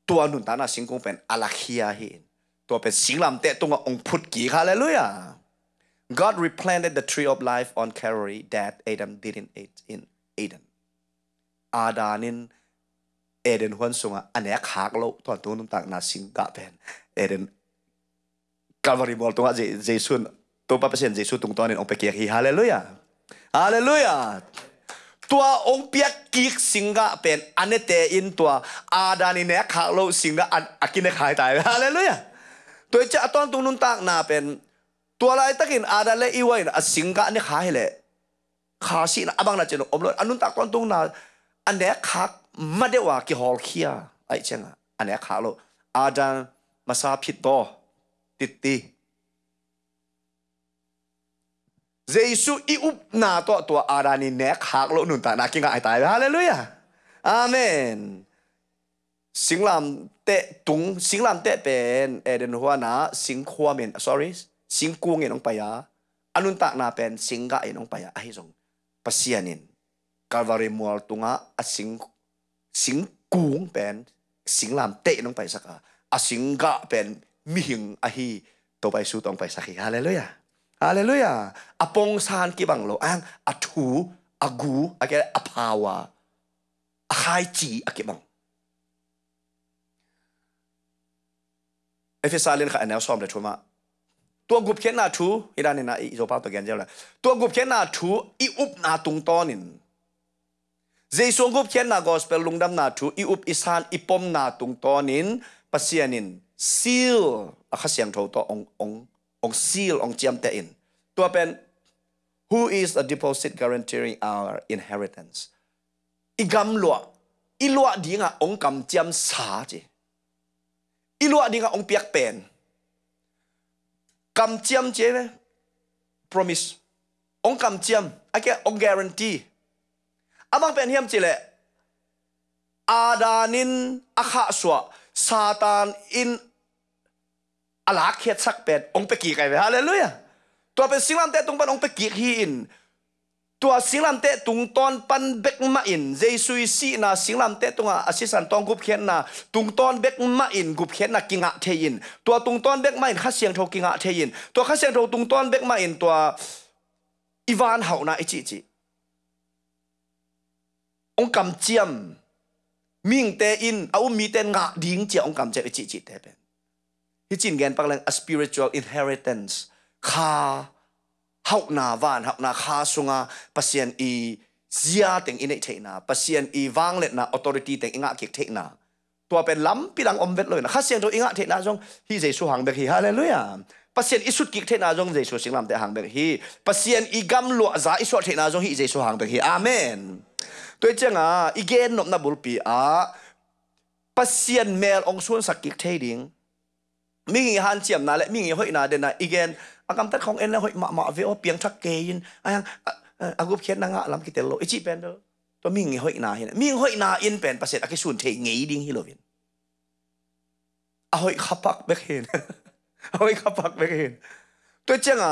ตัวนุนตากนาสิงกุงเป็นอาลาคียเฮเอ็นตัวเป็นสิงลำเตะตัวองพุทธกีฮาเลลูยา God replanted the tree of life on Calvary that Adam didn't eat in Eden อาดานินเอเดนฮวนสุงอันเนี้ยขากโลตัวตัวนุนตากนาสิงกะเป็นเอเดน Calvary บอลตัวเจเจสุนตัวพระเปรนเยซูตรงตอนนี้องค์เปียกฮีฮาเลลูยาฮาเลลูยาตัวองค์เปียกกิกสิงกะเป็นอันเนตอินตัวอาดานิเนคาโลสิงกะอันอักินเนคายตายฮาเลลูยาตัวเจ้าตอนตรงนุนตากนาเป็นตัวอะไรตะกินอาดาเลอีววยนะสิงกะเนเนคายเลยขาสินะอบังนาเจนอมลอันนุนตากตอนตรงนาอันเนคักไม่ได้ว่ากิฮอลเคียไอเจ้าอันเนคาโลอาดานมาซาผิดตติดตีเจสุอีอุปนาตัวตัวอารานิเนกหักโลนุนตานักิงกาไอตายฮาเลลูยาอาเมนสิงลำเตะตุงสิงลำเตะเป็นเอเดนหัวนาสิงควาเมน s o รี่สิงกุงเองน้องไปยาอนุนตานาเป็นสิงกะเองน้องไปยาไอซงปัสยานินกาลวาริมัวตุงะอสิงสิงกุงเป็นสิงลำเตะน้องไปสักอาสิงกะเป็นมิหิงอหีตัวไปสู้ต้องไปสักฮาเลลูยาฮาเลลูยาอะปงซานกี่บังโลอังอาทูอะกูอะเกอะพาวาอะไฮจีอะกิบังเอฟซาเลนคะแนนซอมเดชัวมาตัวกุบเคนาทูฮิรานินาอิโซปาตะแกนเจลาตัวกุบเคนาทูอีอุปนาตุงตอนินเจสซงกุบเคนากอสเปลลุงดัมนาทูอีอุปอิสานอีปอมนาตุงตอนินปะเซียนินซีลอะคาเสียงโทตอององ ong seal ong chiam te in to pen who is a deposit guaranteeing our inheritance igam lua ilua dinga ong kam chiam sa ji ilua dinga ong piak pen kam chiam che ne promise ong kam chiam ake ong guarantee amang pen hiam chile adanin akha swa satan in อลาเคียสักเป็ดองไปกี่ไก่ฮาเลลูยาตัวเป็นสิงลันเตตุงปันองไปกี่ฮีอินตัวสิงลันเตตุงตอนปันเบกมาอินเจสุยสีนาสิงลันเตตุงอาศิสันตองกุบเขียนนาตุงตอนเบกมาอินกุบเขียนนากิงะเทยินตัวตุงตอนเบกมาอินข้าเสียงโทกิงะเทยินตัวข้าเสียงโทตุงตอนเบกมาอินตัวอีวานเฮานาอิจิจิองกำเจียมมิงเตอินเอามีเตงะดิ้งเจียองกำเจียอิจิจิเตเป็น hi chin gen pak lang a spiritual inheritance kha hau na van hau na kha sunga pasien i zia teng inei thei na pasien i wang let na authority teng inga kik thei na tua pen lam pilang om vet loi na kha sian to inga thei na jong hi jesu hang bek hi hallelujah pasien i sut kik thei na jong jesu sing lam te hang bek hi pasien i gam lo za i sot thei na jong hi jesu hang bek hi amen tôi chẳng à igen nộp na bul pi à pasien mel ong suan sakik thei ding mi ngi han chiam na le mi ngi hoi na de na igen akam tat khong en la hoi ma ma ve o piang thak ke in ayang agup khian na nga lam ki tel lo ichi pen do to mi ngi hoi na hin mi hoi na in pen paset akisun the ngei ding hi khắp a hoi khapak bek hin a hoi khapak bek hin to chang a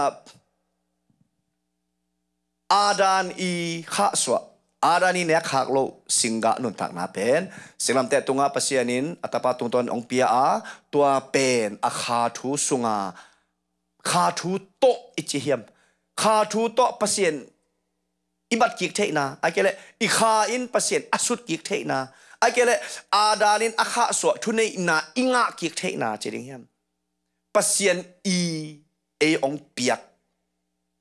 adan i kha swa อาดานีเนี่ยขากลุสิงกะนุนตักนาเป็นสิ่งลำเตะตุงาปัศยานินอัตาปาตุงตอนองพิยาตัวเป็นอาคาทูสุงาคาทูโตอิจิเฮียมคาทูโตปัศยานอิบัดกิกเทนาไอเกลเลอิคาอินปัศยานอสุดกิกเทนาไอเกลเลอาดานินอาคาสวดทุนในนาอิงากิกเทนาเจริญเฮียมปัศยานอีเอองพิยา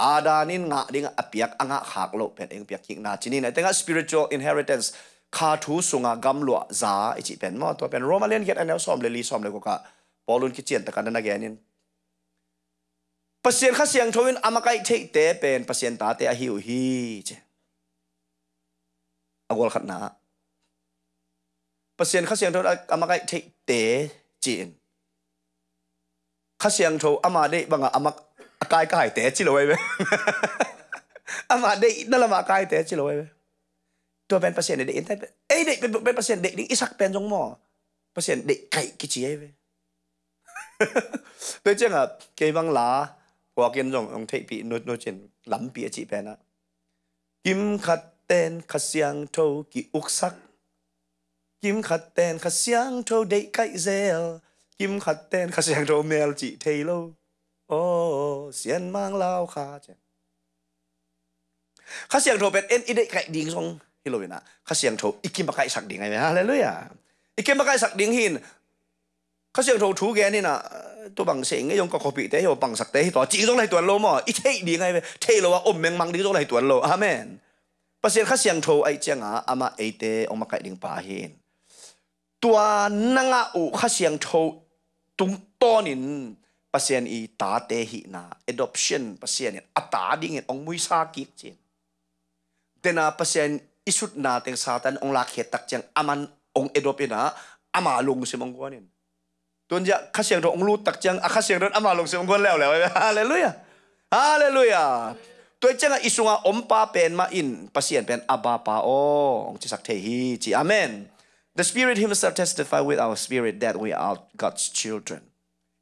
อาดานินงะดิงอภิยักอังะหักโลเป็นเองอภิยักนาจินีนะแต่ก็ spiritual i n h e ริเทน c ์คาทูสุงากรรมลวะซาอิจิเป็นมอตัวเป็นโรมาเลียนเกียรติแนวซอมเลลีซอมเลยกูกะบอลุนกิจเจนตะการนันแกนินภาษาข้าเสียงทวินอามาไกเทเตเป็นภาษาตาเตอฮิวฮีเจอกอลขัดนาภาษาข้าเสียงทวินอามาไกเทเตจีนข้าเสียงทวอามาเดบังอามาก kai kai te chi lo we ama de na lama kai te chi lo we to ben pasien de intai ei de ben pasien de ding isak pen jong mo pasien de kai ki chi we tôi chẳng à cái băng lá của kiến rồng ông thấy bị nốt nốt trên lắm bịa chị bé nè kim khát tên khát xiang thâu kỳ úc sắc kim khát tên khát xiang thâu đầy cái zel kim khát tên khát xiang thâu mèo chị thấy lâu โอ้เสียนมังลาวคาเจ้าข้าเสียงโทเป็นเอ็นอีเด็กไก่ดิ่งทรงฮิโลวินะข้าเสียงโทอีกิมบักไก่สักดิ่งไงฮะเลยเลยอ่ะอีกิมบักไก่สักดิ่งหินข้าเสียงโทถูแกนี่นะตัวบังเสียงไงยงก็ขอปีเตะยวบังสักเตะต่อจีตรงไหนตัวโลมออีเทดีไงไมเทโลว่าอมแมงมังดิงตรงไหนตัวโลอาเมนประเสียงข้าเสียงโทไอเจ้าอามาเอเตออกมาไก่ดิ่งป่าหินตัวนังอู่ข้าเสียงโทตุงต้อนิน pasien i ta te hi na adoption pasien ata ding ong mui sa ki chin tena pasien isut na teng satan ong lak he tak chang aman ong edopina ama lung mong kwanin tuan ja khasyang ro ong lu tak chang a khasyang ro ama lung simong kwan lew lew hallelujah hallelujah tôi chẳng là isunga ompa pen ma in pasien pen abapa o ong chi sak the hi chi amen the spirit himself testify with our spirit that we are god's children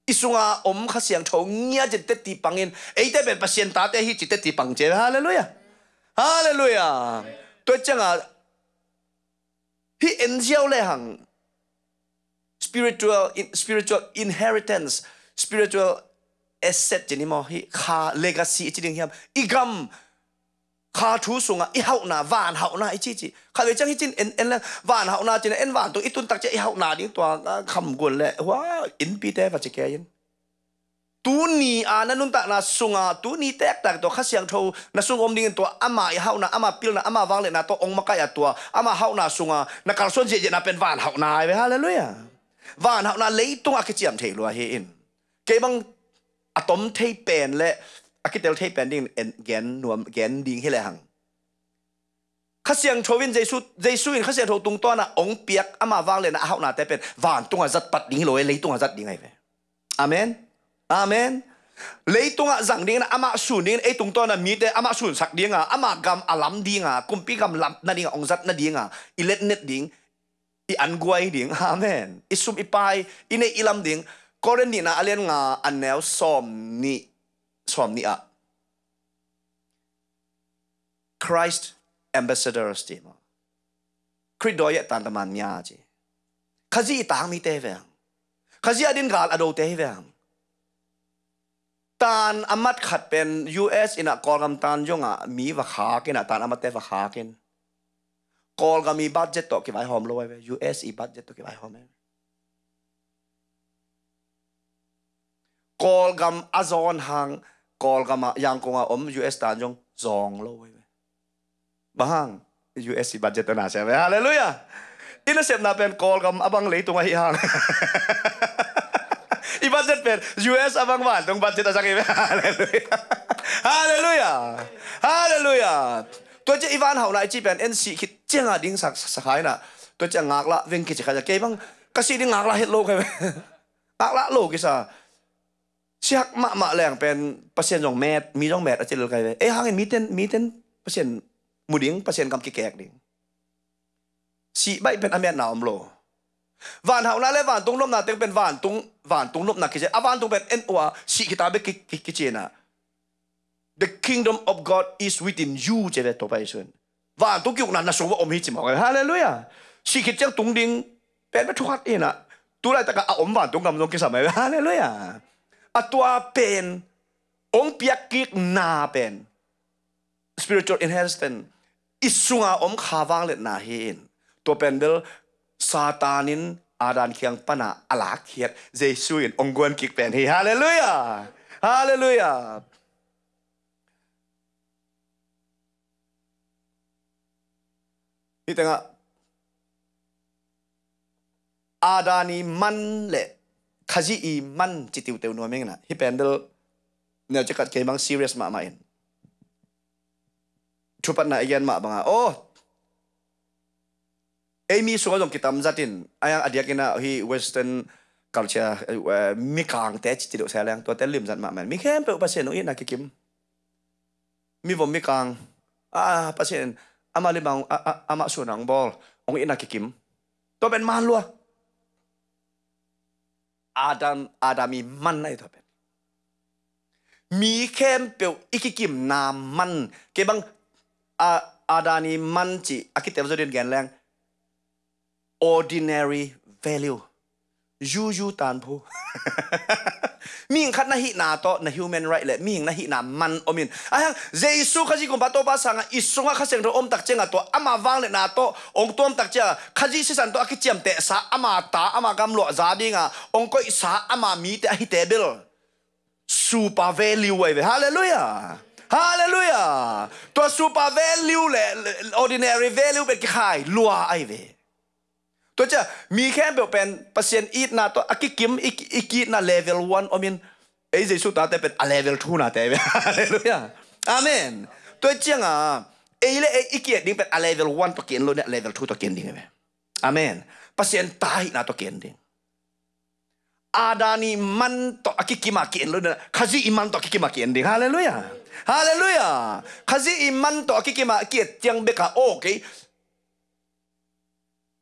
isunga om kha siang tho ngia je te ti pangin ei te ben pasien ta te hi chi te ti pang che hallelujah hallelujah tôi changa hi enjiao le hang spiritual in, spiritual inheritance spiritual asset ni mo hi kha legacy e chi ding hiam igam kha thu sunga i hậu na van hậu na i chi chi kha về chang hi chin en en la van hau na chin en van to ít tun tak che i hậu na ding to kham gun le wa in pi te va chỉ ke yin tu ni à, na nun ta na à, tu ni tek tak to khasyang thâu, na sung om ding to ama i hau na ama pil na ama wang le na to ong maka ya à to ama hau na sunga na kal son je dễ na pen van hau na ai ve hallelujah van hậu na lấy tung a ke chiam thei lo he in cái băng atom à thấy bền le à cái tel thấy bên đinh en gen nuam gen ding hele hang khát siang chowin jesu jesu in khát siang thâu tung to na ong piak ama vang lên hậu na tepen van tung a zat pat ding loi lấy tung a zat ding ai về amen amen lấy tung a zang ding na ama sun ding ei tung to na mi te ama sun sak ding a ama gam alam ding a kumpi gam lam na ding ong zat na ding a ilet net ding i an guai ding amen isum ipai ine ilam ding koren ni na alen nga anel som ni สวมนี้อ่ะค Christ ambassadors ทีมคริสต์ดอยตันตมันมีอะไรข้าจีต่างมีเทวังข้าจีอดินกาลอดูเทวังตานอมัดขัดเป็นยูเอสินากอลกัมตานจงอ่ะมีวาขาเกินอ่ะตานอมัดเทวาขาเกินกอลกัมมีบัตรเจตต์ก็ไปหอมลอยเวูเอสอีบัตรเจตต์ก็ไปหอมเองกอลกัมอาซอนหัง call ka ma yang ko om US tan jong zong lo we bahang US si budget na siya hallelujah inasep na pen call kam abang lay tung hihang i budget pen US abang man tong budget asak ibe hallelujah hallelujah hallelujah tôi chỉ Ivan hậu lại chỉ bèn em sĩ khi chiang à đinh sạc sạc na, nà tôi chỉ ngạc veng viên kia chỉ khai ra cái băng cái sĩ đi ngạc lạ hết lâu cái ngạc lạ lâu cái ชักมามะแรงเป็นเปอร์เซ็นต์ของแมทมีต้องแมทอาจจะเลิกไปเอ้ฮังเห็นมีเต้นมีเต้นเปอร์เซ็นต์มูดิ้งเปอร์เซ็นต์กำกิแกกดิ้สีใบเป็นอเมรหนาอมโลวานเฮาหน้าและวานตุงลมนาเต็งเป็นวานตุงวานตุงลมนาคิเจอวานตุงเป็นเอ็นอวสีกิตาเบกิกิเจนะ The kingdom of God is within you เจเวตไปส่วนวานตุงยุกนั้นนะสงว่าอมฮิจิมอกฮาเลลูยาสีกิเจ้าตุงดิ้งเป็นไม่ทุกข์เองนะตัวไรแต่ก็อมวานตุงกำลังกิสมัยฮาเลลูยา Atua pen ong piakik na pen spiritual inheritance isunga om khawang let na hin to satanin adan khiang pana ala khiat jesuin ongguan kik pen hi Hallelujah. hallelujah Ni tengah Adani man le kaji i man chi tiu teu no na hi pendel ne cha kat ke mang serious ma ma in thu pat na yan ma banga oh Amy suka jom kita mzatin ayang adia kena hi western culture eh, mi kang te chi tido selang to te lim zat ma man mi kem pe pasen oi na kikim mi vom mi kang ah pasen ama limang ama sunang bol ong ina kikim to ben man lua Adam, Adam আদামি মান্নাই ধবে mi khem peo ikikim na man ke bang a adani man chi akitep zoden gen lang ordinary value ยูยูตานพูมีงขัดนะฮินาโตนะ human right เลยมีงนะฮินามันอมินอ่ะเจสุขจิกุมปัตโตปัสสังอิสุงะขัดเสียงเราอมตักเจงะตัวอามาวังเลยนาโตองตัวอมตักเจงขัดจีสิสันตัวกิจเจมเตะสาอามาตาอามากำลัวซาดิงะองก็อิสาอามามีเตะฮิเตเบลสูปาเวลิวไว้ฮาเลลูยา Hallelujah. Tua super value le ordinary value bet khai lua ai ve. ตัวจะมีแค่เบลเป็นเปอร์เซ็นต์อีกนะตัวอักกิมอีกอีกนะเลเวลวันอมินเอ้ยเจสุตาแต่เป็นเลเวลทูนะแต่เป็นเลลูยาอาเมนตัวเจียงอ่ะเอ้ยเลยอีกเกียดิ้งเป็นเลเวลวันตัวเกณฑ์ลเนี่ยเลเวลทูตัวเกณฑ์ดิ้งไหมอาเมนเปอร์เซ็นต์ตายนะตัวเกณฑ์ดิ้งอาดานีมันต่ออักกิมาเกณฑ์ลเนี่ยขจิอิมันต่ออักกิมาเกณฑ์ดิ้งฮาเลลูยาฮาเลลูยาขจิอิมันต่ออักกิมาเกณฑ์เจียงเบกาโอเค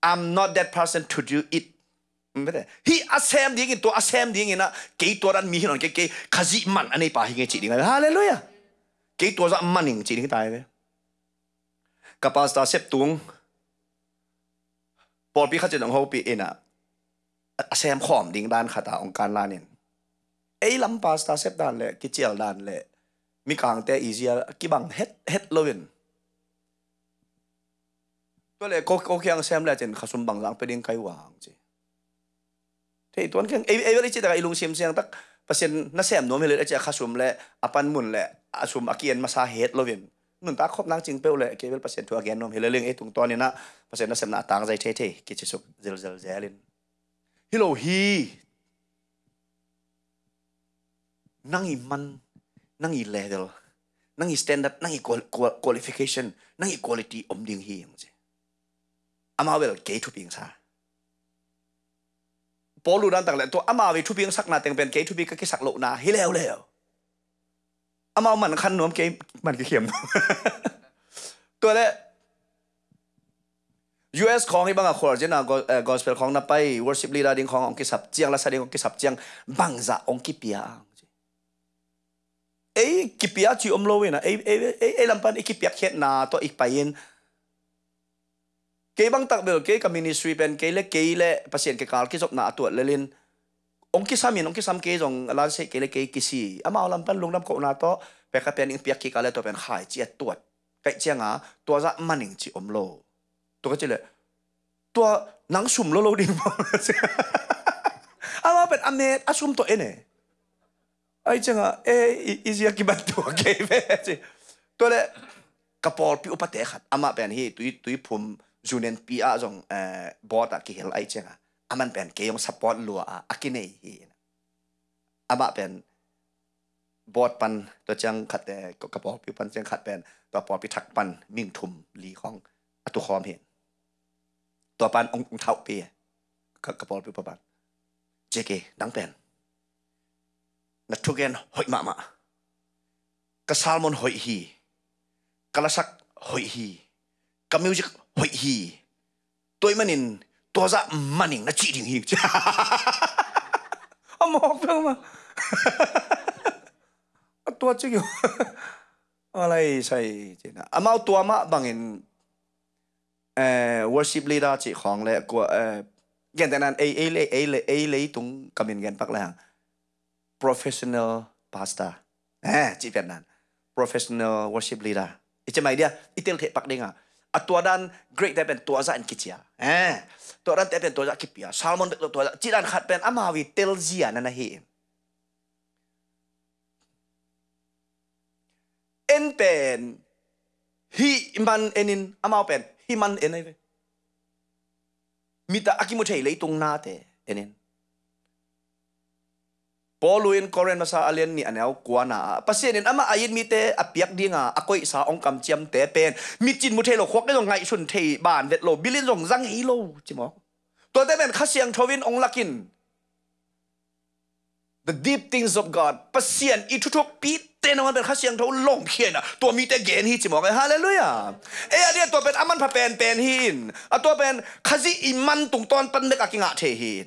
I'm not that person to do it hi asem ding to asem ding ina ke toran mi hinon ke ke khazi man anei pa hi nge chi ding hallelujah ke to za man ning chi ding tai ve kapas ta sep tung por pi khaje dong ho pi ina e asem khom ding dan khata ong kan lanin ei lam pas ta sep dan le ki chel dan le mi kang te easier ki bang het het lovin ก็เลยค็ค็ยังแซมแล้วเจนขสมบังหลังไปเดึงไกลวางจีที่ตัวนั้นเอ้ไอ้เวลาจีแต่ไอลุงเชียมเซียงตักเปอร์เซ็นต์น่นแซมโน้มเลยไอ้จีขสมและอปันมุนและอาสมอาเกียนมาซาเฮดโลเวนนุ่นตาครบนางจริงเป้าเลยเกเวลเปอร์เซ็นต์ตัวอาเกียนโน้มเลยเรื่องไอ้ตุงตอนนี้นะเปอร์เซ็นต์น่นแซมน้าต่างใจเท่เ่กิจสุกเจลเจลเจลินฮิโลฮีนั่งอีมันนั่งอีเลเดลนั่งอีสแตนดาร์ดนั่งอีคุอลิฟิเคชันนั่งอิคุอลิตี้อมดิ่งฮีอย่างเจ ama wel ke thu ping sa polu ran tak le to ama về thu ping sắc na teng pen ke thu bi cái sắc lộ na hi leo leo ama man khan nom ke man ki khiam to le US bay, eh, worship leader ông ông ông chiang, chiang, lâu vậy na, na, hết tôi ít ดิ้งขององค์กิสับเจียงและสาดิ้งองค์กิสับเจียงบังจะองค์กิเปียเอ้ยกิเปียจีอมโลเวนะเอ้ยเอ้ยเอ้ยลำปันอีกิเปียเข็ดนาตัวอีกไปยิน cái băng tắc biểu cái cái ministry bên cái le cái le patient cái kal cái job na tuột le lên ông kia samin ông cái sam cái dòng là sẽ cái le cái cái gì à mà làm pen lung làm cậu na to pe cái pen những việc cái kal le to pen khai chi à tuột cái chiang à tua ra dạ maning chi om lô tua cái le tua nắng sum lô lô đi à ama pen anh asum to ene ai chang à e izia ki ban tu ke ve chi to le kapol pi upa te khat ama pen hi tui tui phum zunen pi a jong bot a ki hel ai chenga aman pen ke yong support lua a akine hi ama pen bot pan to chang khat te ko kapok pi pan chang khat pen to pon pi thak pan ming thum li khong atu khom hen to pan ong ong thau pi ka kapok pi pan JK dang pen na thugen hoi ma ma ka salmon hoi hi kalasak hoi hi ka music hội hi tôi mà nhìn tôi ra mà nhìn nó chỉ đình hình chứ ông học đâu mà tôi chứ kiểu alay say chứ na amao mà ma bangin à, worship leader chỉ hoàng lệ của gần đây này, ấy ấy lấy ấy lấy ấy lấy tung cầm in gần bắc là professional pastor à chỉ việt nam professional worship leader ít chứ mày đi à, ít tên thiệt bắc đi à a tua dan great depen tua za an kichia eh tua dan depen tua za kipia salmon de tua za chiran khat pen ama wi tel zia nana hi en pen hi man enin ama pen hi man enai ve mita akimu thei leitung na te enin พอลุยนคอร์เรนมาซาอเลียนนี่อันเนี้ยกวนา่ะปัจจัยนี่อามาอินมีเตอปียกดีงาอคอิสาองคำเจียมเตเป็นมีจินมุเทโลควักได้ตรงไงชุนเทบานเด็ดโลบิลินตรงจังฮิโลจิมอตัวเตเป็นข้าเสียงทวินองลักิน the deep things of God ปัจจเยนี่ทุกทุกปีเตนอมันเป็นข้าเสียงทวินลงเพียนอ่ะตัวมีเตเกนฮีจิมอไงฮาเลลูยาเออเดียตัวเป็นอามันพะเป็นเป็นฮินอ่ะตัวเป็นข้าจีอิมันตรงตอนปันเด็กอากิงาเทฮิน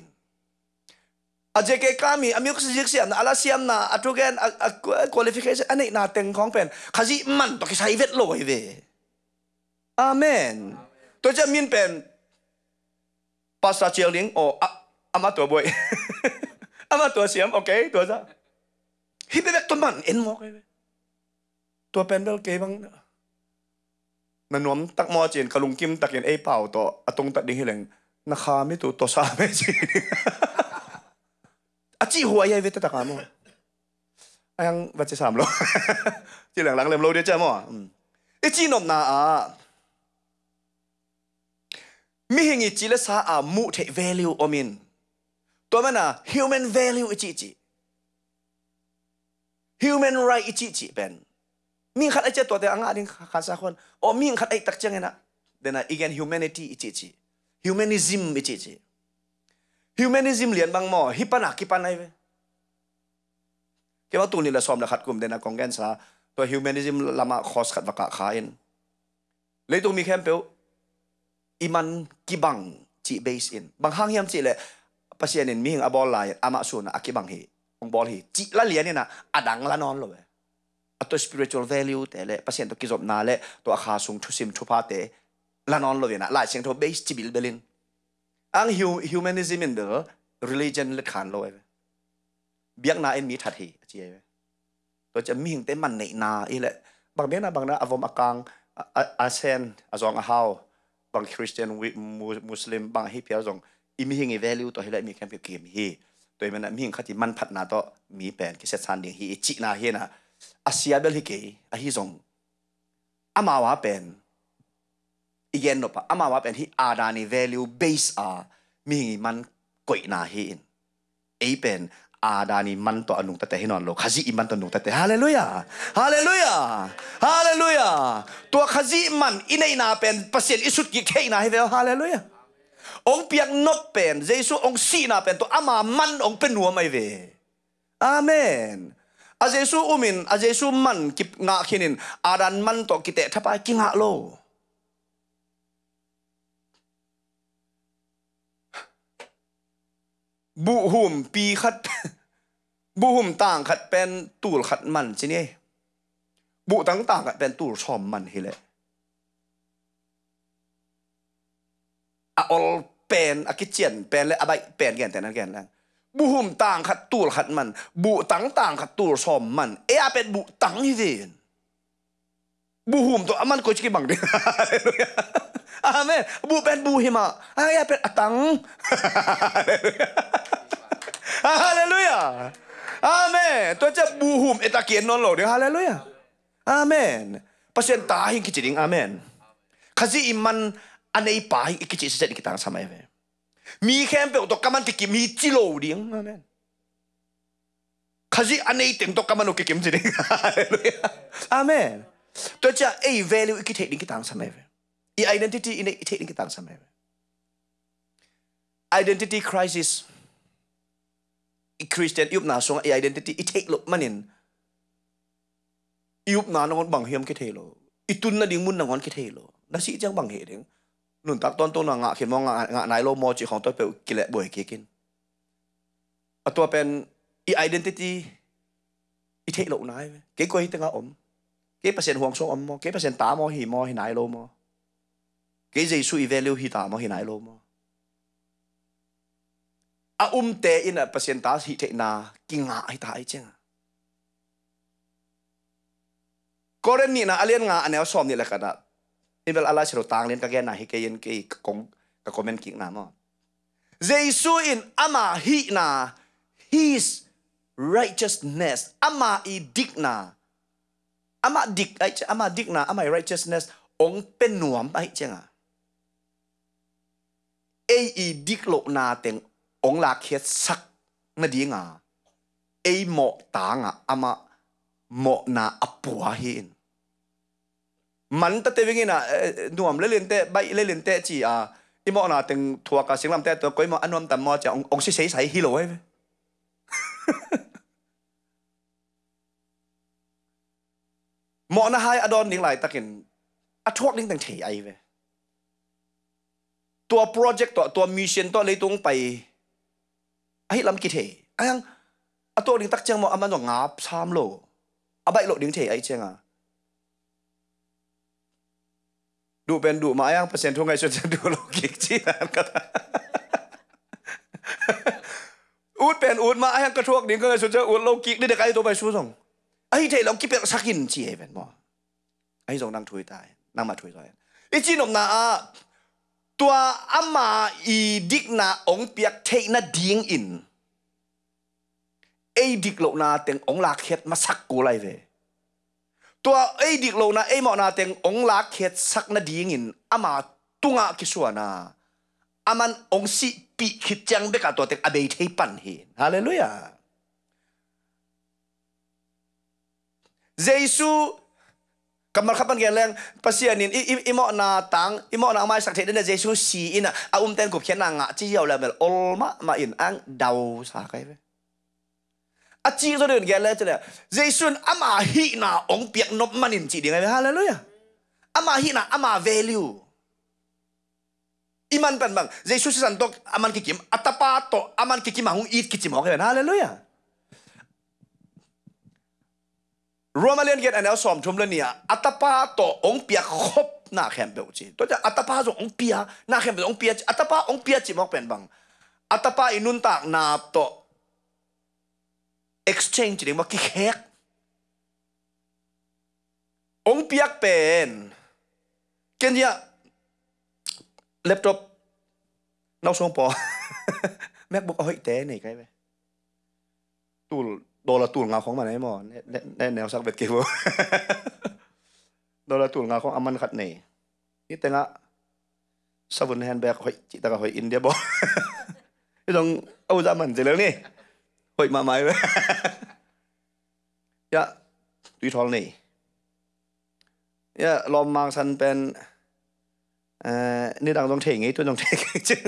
aje ke kami amyuk si jik siam na ala siam na atugen qualification anei na teng khong pen khazi man to ki sai vet loi ve amen to ja min pen pasta cheling o ama to boy ama to siam okay to ja hi be to man en mo ke to pen bel ke bang na nuam tak mo chen kalung kim takin ei pau to atong ta ding hileng na kha mi tu to sa me chi chi cả ai ちい方はやいべてたからもう。あやんばちさんろ。ちらんらんれんろでちゃもう。うん。えちのなあ。mi ừ. à? hình ý chỉ là sa à mu thể value omin, mình tôi mà là human value ít chi chi, human right ít chi chi bên mình khát ấy chết tôi thì anh anh à khát sa khôn ở mình khát ấy tắc chân na đây là again humanity ít chi chi, humanism ít chi chỉ humanism liền bằng mỏ hipanak kipanai về cái bao tu ni là xóm là khát cùng đến là con gen sa tôi humanism lama khos khó khát và cả khá lấy tôi mi khem biểu iman kibang chỉ base in bang hang hiam chỉ lệ pasien in mi abol lai, ama su na akibang hi ông bol hi chỉ là liền na à, adang là non rồi ato spiritual value te le pasien to kizop na le to akha sung thusim thupa te lanon lo na à. la sing tho base chibil belin อังฮิวฮิวแมนนิซิมินเดอร์ r ิ l i g i นเละขานลอยเบียกนาเอ็นมีทัดเหจีเอตัวจะมีหิงเต็มันในนาอีเล่บางเบียนาบางนาอาวมอกังอาเซนอาจงอาฮาวบางคริสเตียนวิมมุสลิมบางฮิปเปียร์จงอีมีหิงอีเวลิูตัวให้ละมีแค่เพีปญเกมฮีตัวเองนะมีหิงขัดมันพัดนาต่อมีแผลนกิจศษสันเดียงฮีจีนาเฮนะอาเซียเบลฮิเกอฮิจงอามาวาเป็นอีนอยอางอมาว่าเป็นที่อาดานี value base อ่ะมีมันก่อยนาเห็นอเป็นอาดานีมันต่อนุงแต่เห็นอนโลกฮัจิมันต่อนุงแต่เฮาเลลูยาฮาเลลูยาฮาเลลูยาตัวฮัจิมันอินนาเป็นประสิทธิสุดกิเคนาเฮ้เวลฮาเลลูยาองเปียกนกเป็นเยซูองซีนาเป็นตัวอามามันองเป็นหัวไม่เวอาเมนอาเยซูอุมินอาเยซูมันกิบงาเขนิน อาดานมันต่อกิเตทับไปกิงาโลบุหุ่มปีขัดบุหุ่มต่างขัดเป็นตูลขัดมันใช่ไหมบุต่างต่างขัดเป็นตูลชอมมันเ่เลยอาอลเป็นอากิเจียนเป็นและอะไรเป็นแก่นแต่นั้นแก่นแล้วบุหุ่มต่างขัด ตูลขัดมันบุต่างต่างขัดตูลชอมมัน เออเป็นบุต่างที่เด่น buhum to aman ko chiki bang amen bu ben buhima ah. ah, ya, ay apet atang haleluya Amin tu aja buhum eta eh, kien non lo haleluya amen pasien tahing kiciring amen kasi iman anei pai ikici kita sama ya mi kempe to kaman kiki mi cilo ding amen kasi anei teng to kaman kiki mi cilo haleluya tôi cha ei value iki thei ding kitang sameve i identity in ei thei ding kitang sameve identity crisis i christian yup na song ei identity i thei lo manin yup na nong bang hiam ki thei lo i tun na ding mun nong ki thei lo na si chang bang he ding nun tak ton ton nga khi mo nga nga nai lo mo chi khong tôi pe ki le boy ki kin atwa pen i identity i thei lo nai ke quay hi ta nga cái percent huang song ammo cái percent tám mo hi mo hi nai lo mo cái gì suy về lưu hi tám mo hi nai lo mo à um te in a percent tám hi te na kinga ai ta ai chang có đến nị na alien nga anh em xóm nị là cái đó nên là Allah sẽ tang lên cái cái này cái yên cái công cái comment kinh nào mà Jesus in ama hi na his righteousness ama i digna ama dik ai ama dik na ama righteousness ong pen nuam ai chenga ai i dik lo na teng ong la khet sak na di nga ai mo ta nga ama mo na apua hin man ta te wingina eh, eh, nuam le len te bai le len te chi a i mo na teng thua ka sing lam te to koi mo anom tam mo cha ong si sei sai hi lo e ai หมอนาไฮอดอนนิงไหลตะเข็นอทวกนิงตังเทไอเวตัวโปรเจกต์ตัวตัวมิชชั่นตัวเลยตรงไปไอ้ลำกิเทไอ้ยังอตัวนิงตักเจียงมออามันหงาบชามโลอบใบโลนิงเทไอเจียงอ่ะดูเป็นดูมาอย่างเปอร์เซ็นต์ทุกไงจะดูโลกิกจี่นั่นก็อูดเป็นอูดมาไอยังกระทวกนิงก็ไงสุดจะอูดโลกิกนี่เด็กไอตัวไปชูส่ง ai thấy lòng kí bẹt sắc in chi even mo ai giống đang thui tai đang mà thui rồi ít chi nộm na à tua ama i dik na ong piak thấy na ding in ai dik lộ na tiếng ong lạc hết mà sắc cố lại về tua ai dik lộ na ai mà na tiếng ong à lạc hết sắc na ding in ama tunga kisua na aman ong si pi khit chang beka to tek abei thei pan hin hallelujah Giêsu cầm mặt khắp bàn leng pasien in im imo na tang imo na mai sakhe đến Jesus si in a um ten cục khiến na ngạ chi hiểu là mel ma ma in ang đau sa cái vậy a chi cho đến gele cho Giêsu ama hi na ong piak nop manin chi đi ngay hallelujah ama hi na ama value iman pan bang Jesus san tok aman kikim atapa to aman kikim hung it kichim hong hallelujah Romalian get an elsom tumlania atapa to ongpia hop na hembeuchi to ja atapa zo ongpia na hembe ongpia atapa ongpia chi mok pen bang atapa inun tak na to exchange ni khek hek ongpiak pen kenya laptop nau song po macbook hoi te này cái về tool โดนละตูนเงาของมันไห้หมอได้แนวสักเบ็ดเกิลโดนละตูนเงาของอามันขัดเน่นี่แต่ละสวุนแฮนด์แบกหอยจิตากหอยอินเดียบอกไม่ต้องเอาจามันเสร็จแล้วนี่หอยมาไหมเว้ยยะตุยทองนี่ยะลอมมางสันเป็นเออนี่ดังต้องเทงี้ตัวต้องเทงี้จริง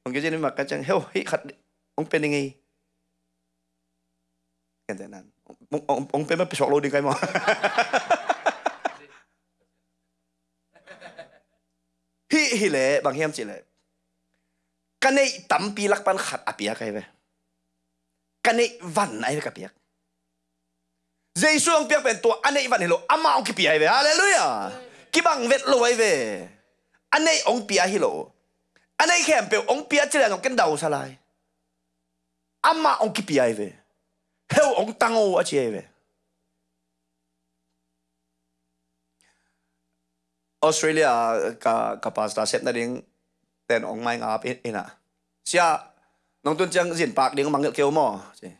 ผมก็จะนึกมากกันจังเฮ้ยขัดองเป็นยังไง 괜찮아. 엉, 엉, 빼면 피 쇼로 디가 뭐. hi hi le bang hiam chi le kan ei tam pi lak pan khat apia kai ve kan ei van ai ka piak jesu ang piak pen to an ei van hello ama ong ki pi ai ve hallelujah ki bang vet lo ai ve an ei ong pi a hi lo an ei khem pe ong pi a chi la ngok ken dau salai ama ong ki pi ve heu ông tang o a che ve Australia ka ka pasta sep na ding ten ong mai ngap ina sia nong tun chang zin pak ding mangel kêu mo che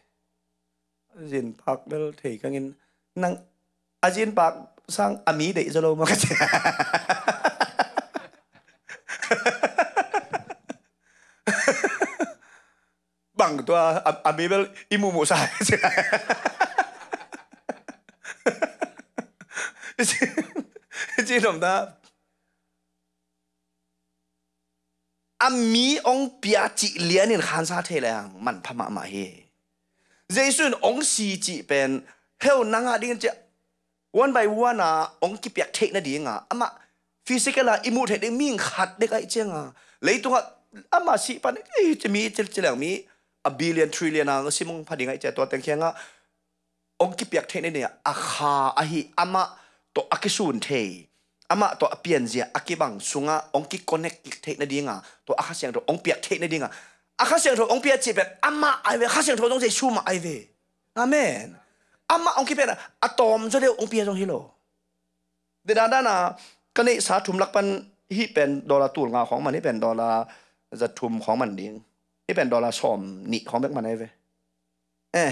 zin park bel thei kangin nang a zin park sang ami dei zalo mo ka che ั上，对啊，阿阿弥要一ิ幕杀起ิง知唔得？อามีองเปียจิเลียนินขันซาเทเลยงมันพม่ามาเฮเจสุนองซีจิเป็นเฮลนังอาดิ้งจะวันไปวันอ่ะองกิเปียกเทนดิ้งอ่ะอามาฟิสิกส์ละอิมูเทดิ้งมิ่งขัดเด็กไอเจ้งอ่ะเลยตัวอามาสิปันเอ้จะมีจะจะเหลือมี a billion trillion ang si mong padingai cha to teng khenga ong ki piak thene ne a kha a hi ama to akisun the ama to apian zia akibang sunga ong ki connect ki the na dinga to akha siang to ong piak the na dinga akha siang to ong piak chi ama ai ve kha siang to dong sei suma ai amen ama ong ki pe atom zo le ong piak jong hilo de da da na ka nei sa thum lak pan hi pen dollar tul nga khong man ni pen dollar za thum khong man ding 一เป็นดอลลาร์ชอมนี่ของแบกมันไอ้เว้ยเอ้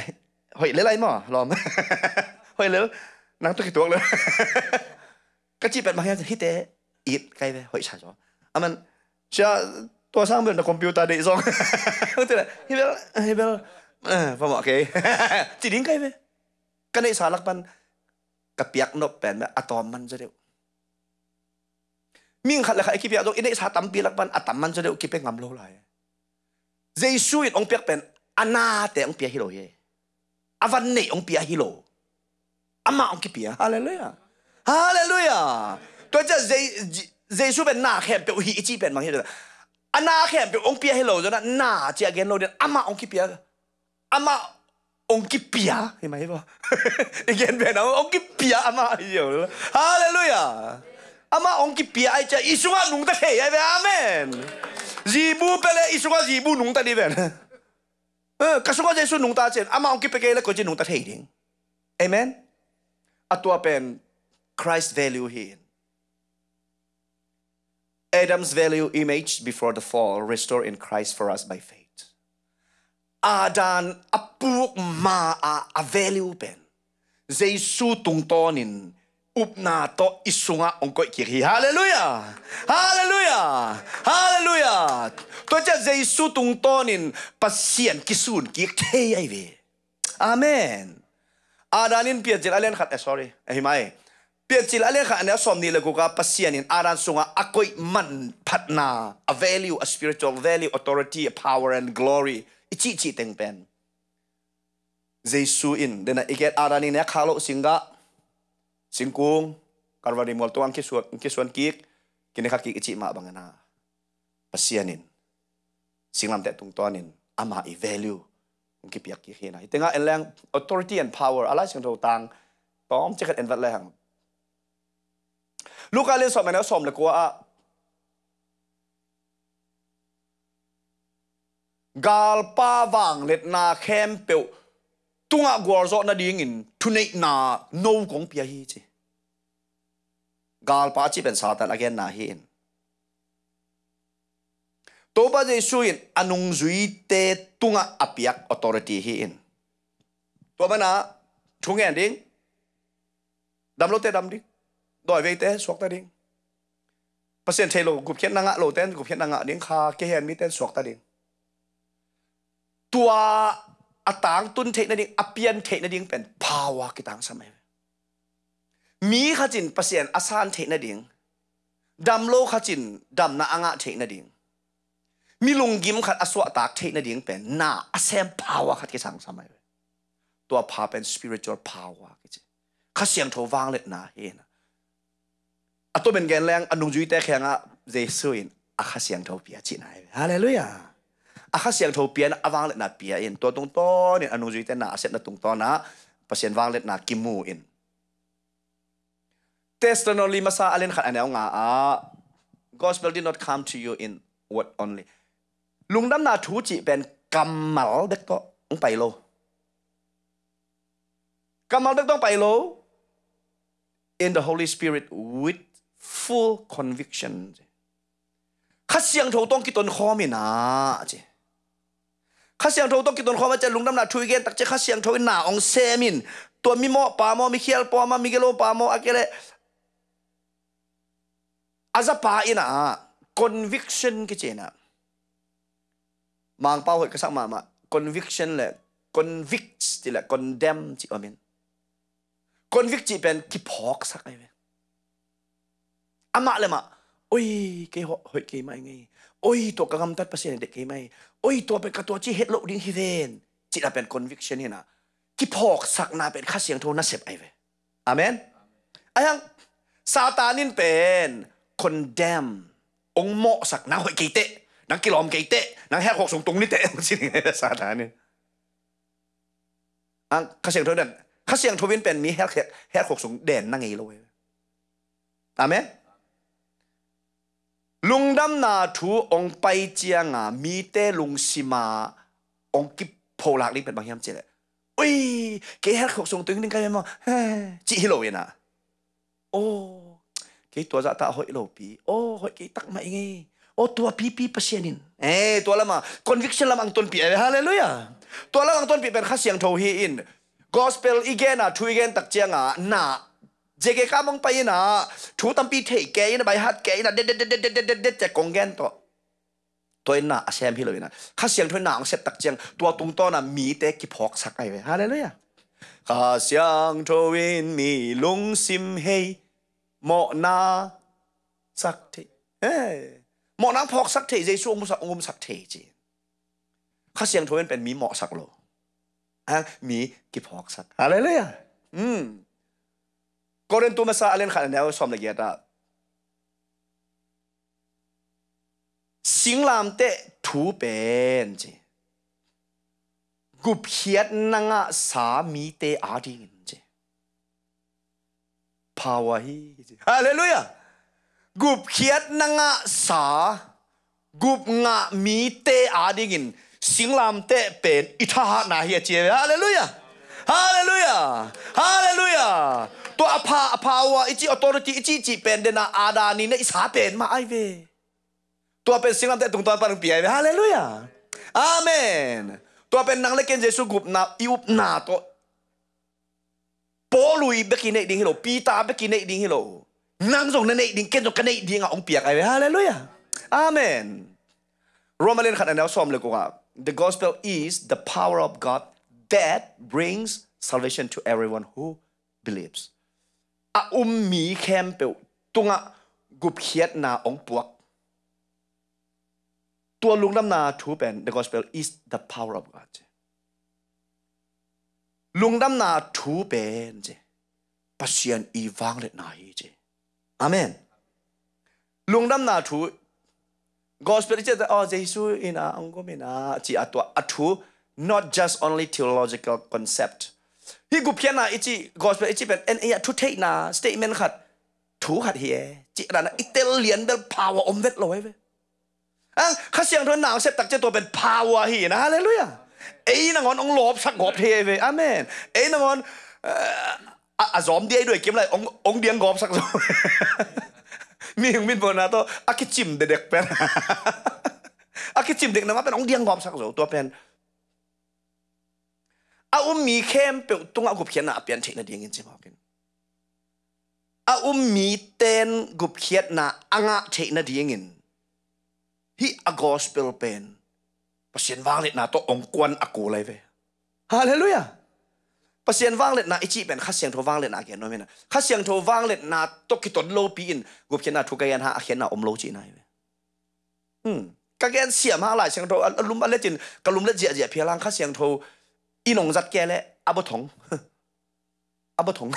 หอยเล่ไรมั้งลอมหอยเล่นังตัวกี่ตัวเลยก็จีเป็นบางอย่างที่เตะอีดไกลไปหอยชาจ้ออ่ะมันเชื่อตัวสร้างเป็นคอมพิวเตอร์เด็กซองตัวละเฮ้ยเบลเฮ้ยเบลเออพอเหมาะเกยจีดิ้งไกลไปกันในสารักปันกระเปียกนบเป็นแบบอะตอมมันจะเดียวมิ่งขัดเลยค่ะไอ้ขี้เปียกตรงอินเดสาตัมปีรักปันอะตัมมันจะเดียวกิเป็นงำโลไหล Jesus in ông biết bên ana te ông biết hi rồi avan này ông biết hi rồi ama ông kia biết hallelujah hallelujah tôi cho Jesus bên na khem biểu hi chi bên mang hiểu rồi ana khem biểu ông biết hi rồi rồi na chỉ again rồi ama ông kia biết ama ông kia biết hi mày vô again bên ông kia biết ama hi hallelujah ama ông kia biết ai cha Isu ngung ta khay ai amen Zibu pele isu ka ribu nung ta divel. Eh, kasu ka jesu nung ta chen. Ama ongki peke le koji nung ta theiring. Amen. Atua pen Christ value here. Adam's value image before the fall restored in Christ for us by faith. Adan apuk ma a value pen. Jesu tungtonin upna to isunga onko kiri. Haleluya. Haleluya. Haleluya. To cha Jesu tung tonin pasien kisun ki thei Amen. Adanin piajil alen khat eh, sorry. Eh himai. Piajil alen khat ne somni ni le ka pasienin aran sunga akoi man phatna a value a spiritual value authority a power and glory. Ichi chi teng pen. Jesu in dena iget adanin ne ya khalo singa sinh singkung karwani mol tuang ki suan ki suan ki kini kha ki chi ma bangana pasianin làm te tung tonin ama i value ki piak ki hinaitenga eleng authority and power ala sing ro tang tom cheket anh vật lehang luka le som na som le ko a gal pa wang let na khem pe tunga gwar zo na ding in tunai na no kong pia hi chi กาลปาจีเป็นสาตันอเกนนเฮินตัวบาเจสุอินอนุงจุยเตตุงาอภิยักออโตเรตีฮินตัวบ้านะช่เงินดิ้งดำรถเตดำดิ้งดอยเวเตสวกตาดิ้งเปอร์เซ็นต์เทโลกุบเขียนนางะโลเตนกุบเขียนนางะดิ้งคาเกเฮนมีเตนสวกตาดิ้งตัวอัตตังตุนเทนดิ้งอภิยันเทนดิ้งเป็นภาวะกิตังสมัยมีขจินเปร์เซยนอาสานเทนดิงดำโลขจินดำนาอ่างเทนดิงมีลุงกิมขัดอสวะตากเทนดิงเป็นนาอาเซมพาวะขัดกิสังสมัยตัวพาเป็นสปิริตช a ลพาวะ r กิจข้าเสียงทวางเล็ดนาเฮนะอตัวเป็นแกนแรงอนุจุยแต่แข็งอ่ะเจสุอินอาข้าเสียงโทเปียจินายฮาเลลูยาอาข้าเสียงโทเปียนะอวางเล็ดนาเปียอินตัวตรงต้นเนี่ยอนุจุยแต่หน้าเซ็ตนตรงต้นนะเปอร์เซยนวางเล็ดนากิมูอิน test no lima sa alin khan anaw nga a gospel did not come to you in word only lungdam na thu chi ben kamal dek ko ong pai lo kamal dek dong pai lo in the holy spirit with full conviction khát siang thâu tông kitôn kho mi na chi khát siang thâu tông kitôn kho ma cha lungdam na thu gen tak che khát siang thâu na ong se min ตัวมิโมปามอมิเคียลปอมามิเกโลปามออะเกเลอาซาปาอินะ conviction กี่เจนะมังเป้าเหตุกษัตมามา conviction เลย convict ทีละ condemn จีอเมน convict จีเป็นกิพอกสักไอ้เวอามาเลยมาโอ้ยเกี่ยวเหตุเกี่ยไม่ไงโอ้ย ตัวกระกำตัดภาษีเด็กเกี่ยไม่โอ้ย ตัวเป็นกระตัวจีเฮ็ดโลกดิ้งฮิเวนจีน่ะเป็น conviction เนี่ยนะกิพอกสักนาเป็นข้าเสียงโทนน่าเสพไอ้เว อเมนไอ้ยังซาตานินเป็นคน n d e องโมสักน้าหอยกีเตะนังกิลอมกีเตะนังแหกหกสงตรงนี้เตะสิ่งใดสถารณเนี่ยอังข้าเสียงทวินข้าเสียงทวินเป็นมีแหกแหกหกสงเด่นนั่งงี้เลยตามไหมลุงดำนาถูองไปเจียงอ่ะมีเตะลุงสิมา องกิบโพลักนีเป็นบางย่มเจเลยอ้ยเกี่ยวกับส่งตรงนี้ใครยังมา้งจีฮิโลเวน่ะโอ้กตัวจะตาหอยโลปีโอ้หอยกตักมาเองโอ้ตัวพีพีเปเชนินเอ้ตัวละมาคอนวิคชั่นละมังต้นปีเฮาเลลูยาตัวละมังต้นปีเป็นข้าเสียงโทฮีอินกอสเปลอีเกนอ่ะทูอีเกนตักเจียงอ่ะนาเจเกก้ามองไปน่ะทูตัมปีเทเกยน่ะใบฮัตเกยนะเด็ดเด็ดเด็ดเด็ดเด็ดเจกงแกนตัวตัวน่ะเซมพี่เลยนะข้าเสียงทวยน่ะองเซตักเจียงตัวตรงต้อน่ะมีเตะกิพอกสักไอ้ฮาเลลูยาข้าเสียงทวินมีลุงซิมเฮเหมาะนาสักเทเอเหมาะนาพอกสักเทเยซูวงค์องค์สักเทจีข้าเสียงทวนเป็นมี เหมาะสักโลอ่ะมีกิพอกสักอะไรเลยอ่ะอืมก่รนตัวมาซาอะไรขันแล้วสอมละเอียดอ่ะสิงลามเตถูเป็นจีกุบเฮียดนังอ่ะสามีเตอาดินจีพาวะฮีฮาเลลูยากุบเขียดนังะสากุบงะมีเตอาดิงินสิงลามเตเป็นอิทหนาเฮียเจียฮาเลลูยาฮาเลลูยาฮาเลลูยาตัวอภาอภาวะอิจิออโตริติอิจิจิเป็นเดนาอาดานีเนอิสาเป็นมาไอเวตัวเป็นสิงลามเตตรงตันปังเปียฮาเลลูยาอาเมน ตัวเป็นนังเล็กเกนเจสุกุบนาอิอุปนาโตปลุยเบกินเอดิ้งฮิโลปีตาเบกินเอดิ้งฮิโลนังส่งนันเอดิ้งเกนสงกันเอดิ้งอ่ะองเปียกไอ้เฮาเลยอ่ะอาเมนโรมาเลนขัดอันเดอสอมเลยกูว่า the gospel is the power of God that brings salvation to everyone who believes อาอุ้มมีแคมเปิลตุงอ่ะกุบเขียดนาองปวกตัวลุงนำนาทูเป็น the gospel is the power of God ลุงดำนาทูเป็นเจปัศยันอีวังเล็ดนายเจอเมนลุงดำนาทู gospel เจแต่อ๋อเจสุอินาองก็มินาจีอัตวอัทู not just only theological concept ฮิกุเพยนาอิจิ gospel อิจเป็นเอ็นเอียทุเทนา statement ขัดถูขัดเฮจีรันะอิเตเลียนเป็น power อมเวทลอยเว้ยอ่ะข้าเสียงทนหนาวเสพตักเจตัวเป็น power ฮีนะฮะเลลูยา ấy là ngon ông lộp sắc gọp thề về amen ấy là ngon ờ, à, à gióm đi ấy đuổi kiếm lại ông ông điên gọp sắc rồi miệng mình vừa nào to à cái chim để đẹp pen à cái chìm để nó pen à, ông điên gọp sắc rồi tua pen à um mi khem biểu tung à gục khiến là pen chỉ là điên cái chim học pen à um mi tên gục khiến à, là anga chỉ là điên hi a à, gospel pen ปสิยวางเล็ดนาตองกวนอกูเลยเวฮาเลลูยาปสิยวางเล็ดนาอิจิเป็นข้าเสียงทวางเล็ดนาเกนโนเมนะข้าเสียงทวางเล็ดนาโตกิตนโลปีนกุบเชนนาทุกเกยนฮะเขียนนาอมโลจีนัยเวอืมกางเกนเสียมาหลายเสียงทวอลุมอะไรจินกลุมเลจีอเจียเพียรังข้าเสียงทวอินงจัดแกเลยอับบทงอับบทง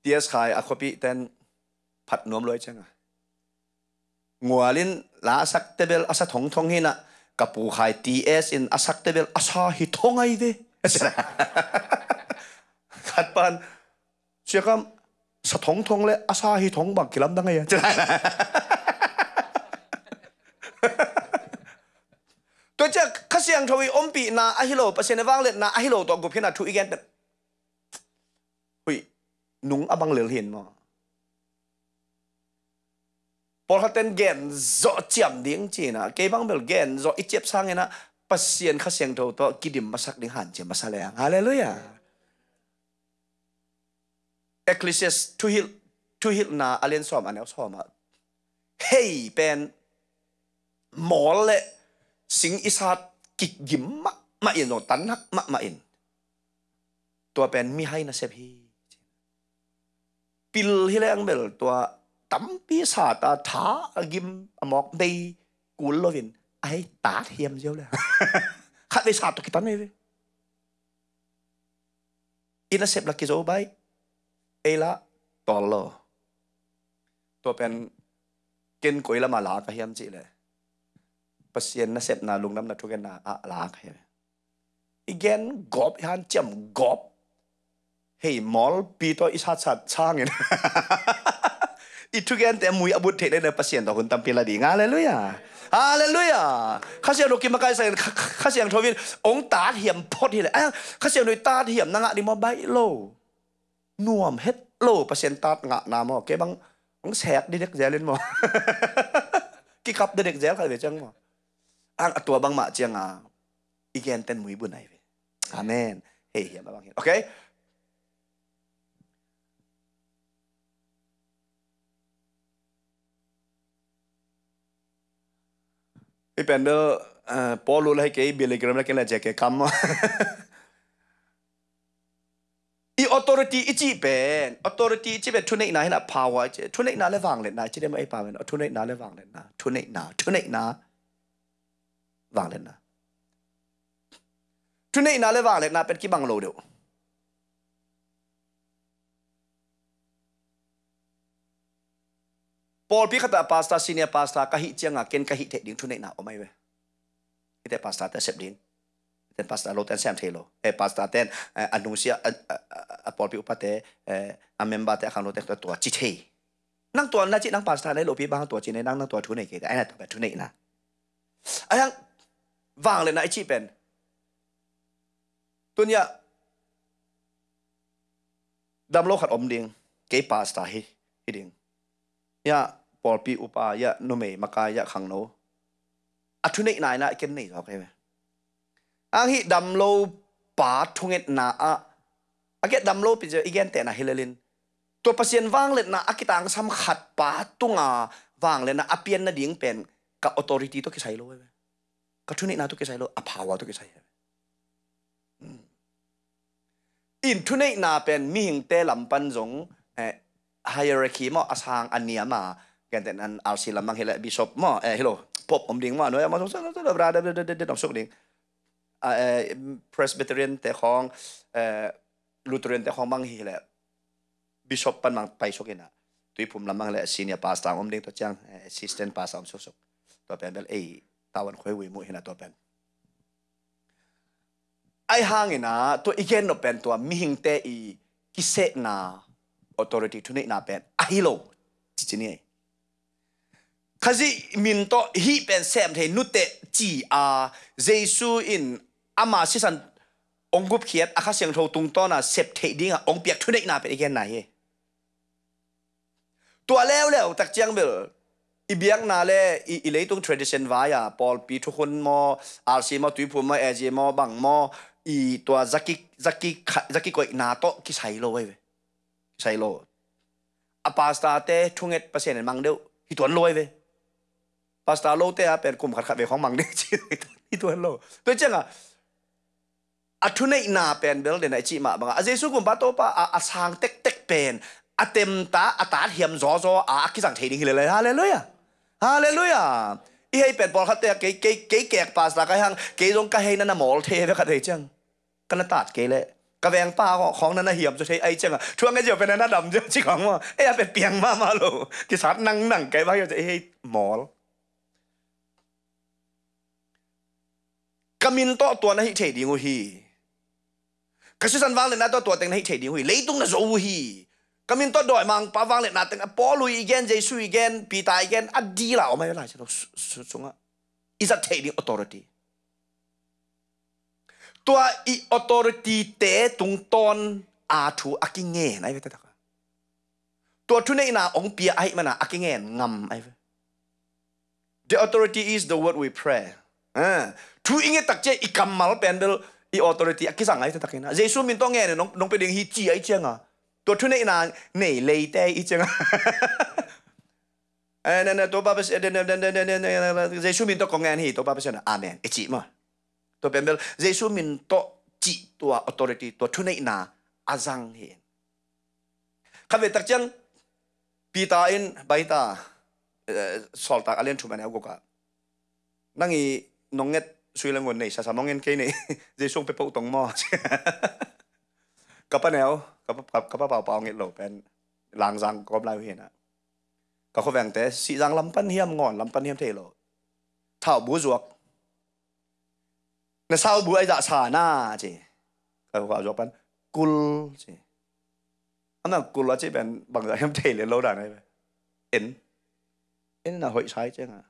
เดียสขายอาคบีเต้นผัดนวมรวยเช่นไง ngua lin sắc tế tebel asa thông thông thong thong hina kapu khai ts in tế tebel asa hi thongai de khat pan chekam sa thông thông le asa hi thong bang kilam dang ya tôi chắc khách hàng thôi ông bị na ahilo bác sĩ vang lên na ahilo tôi gục hiện na thu ý gen hui nung abang lil hiền mà Bọn họ tên gen rõ chậm ding chi na cái bang bel gen rõ ít chep sang e na pasien kha seng tho to kidim masak ding han che masale hallelujah ecclesiastes to hil to hil na alen som anel som hey pen lệ sinh isat kik gim mắc ma in no tan hak mắc ma in tua pen mi hai na sep hi pil hi lang bel tua tấm bí xả ta thả gim mọc đây cú lo vin ai tá hiểm dâu là khác đây xả tôi cái tắm này ina sep là cái dấu bay ấy là to lo tôi pen kiên cuối là mà lá cái hiểm chị này pasien na sep na lung nam na thugen na a la khe igen gop han cham gop hey mol pi to isat sat changin itugen te mui abut the le pasien da hun tam pila ding hallelujah hallelujah kha sia roki makai sa kha sia thovin ong ta hiam phot hi le ah, kha sia noi ta hiam na nga ni mo bai lo nuam het lo pasien ta nga na mo ke bang ong sek đi dek zelin mo ki kap de dek zel kha ve chang mo ang atua bang ma chiang a igen ten mui bu nai ve amen hey hiam bang okay mi pendo polo la ke biligram la ke la jeke kam i authority ichi ben authority ichi be thunai na hina power ichi thunai na le wang le na chi de mai pa ben thunai na le wang le na thunai na thunai na wang le na thunai na le wang le na pet ki bang lo de Paul pi khata pasta senior pasta kahi chianga ken kahi the ding thune na omai we. Ite pasta ta sep din. Ten pasta lo ten sem thelo. E pasta ten anusia a Paul pi upate a à, à, member te akan lo te tua chi thei. Nang tuan la chi nang pasta nei lo pi bang tua chi nei nang nang tua thune ke ai na tua thune na. Ayang vang le na chi pen. Tunya dam lo khat om ding ke pasta hi hi ding. Ya ปอลปีอุปายะนุเมมากายะขังโนอัตุนินายนะเกนนี่กบได้ไหมอังฮิดัมโลป่าทุงเอ็ดนาอะอักเกดัมโลปิจอีเกนเตนะฮิเลลินตัวปัศยันว่างเล็นะอักตังสัำขัดป่าตุงอาว่างเล็นะอเปียนนะดิ่งเป็นกับออโตริตี้ตัวกิไซโลไวมกับทุนินาตัวกิไซโลอภาวะตัวกิไซอินทุนินาเป็นมิหิงเตลัมปันจงเฮไฮเอร์คีมออาสางอันเนียมากันแต่นั้นอาซีลบังเฮลบิชอปมอเอฮิโลพบอมดิงมาหน่อยมาสงสารตัวเราเราเราเราสุกดิงเอ่อเพรสเบิเตเรียนแต่ของเอ่อลูเทเรียนแต่ของบังเฮลบิชอปปันมังไปสุกินะตุยผมลบังเฮลซีเนียร์าสต้าอมดิงตัวจังเอสซิสเทนปาสต้าอมสุกสุกตัวเป็นเบลเอ้ตาวันคุยวิมุฮินาตัวเป็นไอ้หางอนะตัวอีเกนนอเป็นตัวมิหิงเตอีกิเซน่าออโตเรตี้ทุนนี่นะเป็นอะฮิโลที่จีนี่ kazi min to hi pen sem thì nút te chi a jesu in ama si san ong gup khiat akha siang tho tung to na sep the dinga ong piak thu dei na pe cái này he tua leo leo tak chiang bel i biang na le i i le tung tradition va ya paul pi thu khun mo rc mo tui pu mo e je mo bang mo i tua zaki zaki zaki koi na to ki sai lo we sai lo a pasta te thunget pasen mang deu hi tuan loi ve าสตาโลเตะเป็นกลุ่มขัดขัดเวของมังเด็กชีตที่ตัวัโลตัวเจ้าอะทุนในนาเป็นเบลเดนไอจิมาบังอาเจสุกุมปัตโตปาอาสังเต็กเต็กเป็นอาเต็มตาอาตาเหียมจ้อจ้ออาคิสังเทียนหิเลเลยฮาเลลุยอะฮาเลลุยอะอีให้เป็นบอลขัดเตะเกยเกยเกยแกกปาสตาไก่หังเกยรงกะเฮนันน่ะมอลเทไปขัดเจ้ากันตัดเกยเลยกรแวงป้าของนั้น่ะเหี่ยมจะใช้ไอ้เจ้าช่วงนั้เจี๋ยวเป็นนั้นดำเจอะจริงของว่าไอ้เป็นเปียงมา มาโลที่สัตว์นั่งนั่งไก่บ้าอยากจะไอ้หมอ kamin to to na hi thei ding hi kasu san wang le na to to teng na hi thei ding hi tung na zo hi kamin to doi mang pa wang le na teng apolu igen jesu igen pita igen adi la o mai la chalo sunga is a thei ding authority tua i authority te tung ton a thu akinge nai ve ta tua thu nei na ong pia ai mana akinge ngam ai the authority is the word we pray ah ý tắc inge tak che ikamal pendel i authority à, cái sáng akisang ai takina Jesus min to nghe này, nong nong peding hi chi ai chenga tôi thu nei na nei lei te i chenga and then to babes and then Jesus min to kong ngan hi to babes amen e chi mà, tôi pendel Jesus min to chi tua authority tôi thu này na azang hi khave tắc chăng, pita in baita ờ, soltak alen thumane goka nangi nonget suy là nguồn này sa sa mong en cái này dây xuống pe pau tông mò cặp nào cặp cặp cặp bảo bảo nghệ lộ bên làng răng có bao hiện à có khó vàng té sĩ răng lắm pan hiểm ngọn lắm pan hiểm thể lộ thảo búa ruột là sao búa ấy dạ xà na chị ở ờ, quả ruột pan cul chị anh là cul là chị bên bằng dạ hiểm thể lên lâu đàn này in in là hội sai chứ à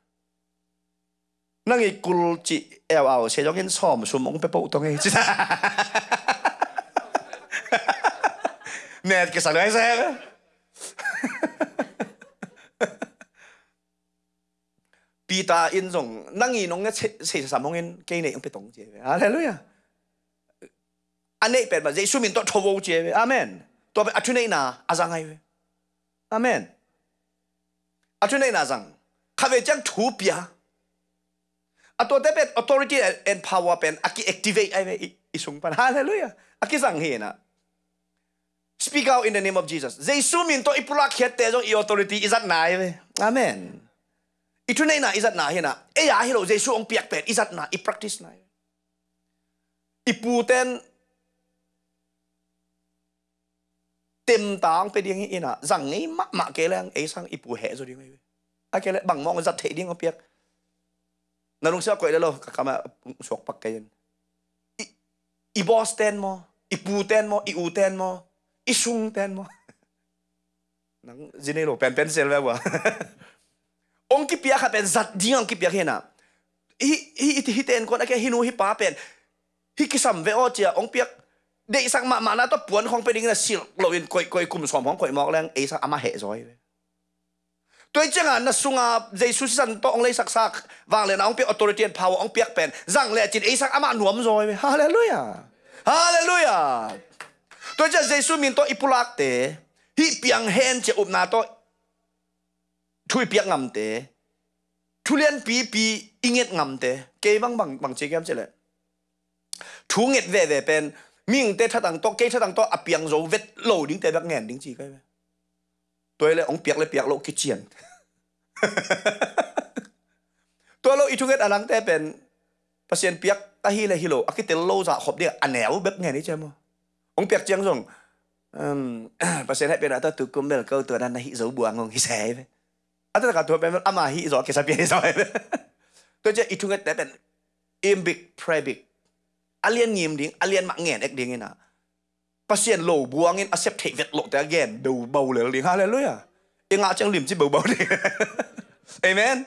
nang ikul chi eo ao se jong in som sum ong pe po tong e chi net ke sa lai sa pita in jong nang i nong se se cái này ông ke nei chế pe tong che hallelujah anei pe ba jesu min to thowo chế amen to be atunei na azangai amen atunei à, na zang khave chang thu pia à tôi đã authority and power pen aki activate ai vậy isung pan hallelujah aki sang hi speak out in the name of Jesus Jesus min to ipula het te jong i authority izat nai amen itu nei na izat na hi eh, na e ya hi lo Jesus ong piak pen izat na i practice nai iputen tem tang pe ding ina zang ngi ma ma ke lang e eh, sang ipu he zo ding ai ke le bang mong zat the ding ong piak Narung siya ko ilalo, kakama, usokpak kayo. I- ibosten mo, iputen mo, iuten mo, isungten mo. Nang zinelo, pen-pen silve ba? Ong kipya ka pen, zat di ang kipya kina. Hihitihitin ko na kaya hinuhi pa pen. Hikisamve o siya, ong piyak, de isang mamana to puan kong pwedeng na silklawin koy koy kumsom kong koy mok lang, eh, isang amahe zoy. tôi chẳng hạn là sunga Jesus san to ông lấy sắc sắc vàng lên ông biết authority and power ông biết pen rằng lẽ chính ấy sắc aman nuông rồi hallelujah hallelujah tôi chẳng Jesus mình to ipulak te hi piang hen che up na to thui piang ngam te thu liên pi pi inget ngam te kei bang bang bang che gam che le thu nget ve ve pen ming te thatang to kei thatang to apiang à zo vet lo ding te bak ngen ding chi kai tôi là ông piak lại piak lộ cái chuyện tôi lộ ichung hết anang te pen pasien piak ahi le hilo akitel lo hộp đi anh anel bep nghe ni chemo ông piak chiang rong um pasien hết pen ta tu kum bel câu tu ta hi zo buồn ngong hi anh ta cả ka tu pen ama hi zo ke sa pi zo ve tôi che ichung hết te pen imbik prebik alien ngim ding alien mak ngen ek nghe nào pasien lo buangin accept thei vet lo te again do bo le ling hallelujah inga chang lim chi bo bo ni amen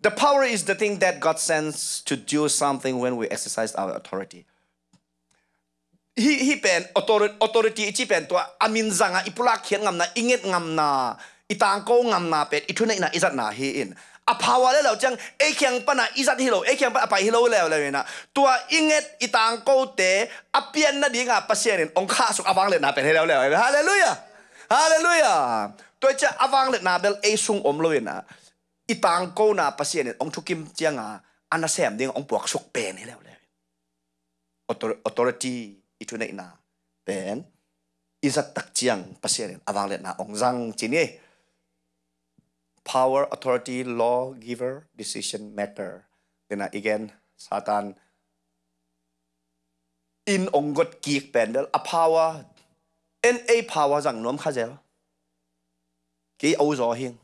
the power is the thing that god sends to do something when we exercise our authority hi hi pen authority authority chi pen to amin zanga ipula khian ngam na inget ngam na itang ko ngam na pet ithuna ina izat na hi in อาภาวะเลยเราจังเอ้ยเคียงปะนะอีสัตฮิโลเอ้ยเคียงปะไปฮิโลแล้วเลยนะตัวอิงเอ็ดอีตังโกเตอเปียนนาดีงาปะเสียนองค่าสุขอวังเลยนะเป็นให้แล้วแล้วฮาเลลูยาฮาเลลูยาตัวจะอวังเลยนะเบลเอซุงอมเลยนะอีตังโกนาปะเสียนองทุกิมเจียงาอันนั้นเสียมดิ่งองปวกสุขเป็นให้แล้วเลยออโตเรตี้อีทุนเนนาเป็นอีสัตตักเจียงปะเสียนอวังเลยนะองจังจีนี่ power, authority, lawgiver, decision maker. Then uh, again, Satan in ông God kick pendel a power and a power rằng nom khazel. Ki ô zo hieng.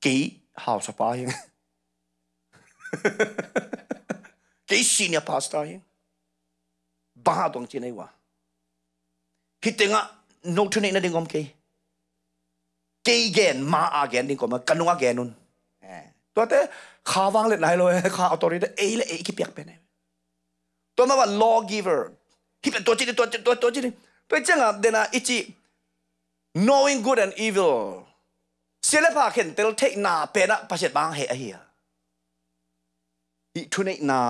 Ki hao sa pa hieng. Ki senior pastor hieng. Ba dong chinai wa. Hitinga no thune na dingom ki. กีเกนมาอาเกนนี่ก็มากันงอาเกนนุนตัวเต้ข้าวังเล็ดไหลเลยข้าเอาตัวนี้เอเลยเอกี่เปียกเป็นตัวมาว่า law giver ที่เป็นตัวจริงตัวจริงตัวตัวจริงตัวจ้าเดน่าอิจิ knowing good and evil เสียเลพากันเติลเทคนาเป็นอ่ะประเสริฐบางเฮอเฮียอีทุนเอกนา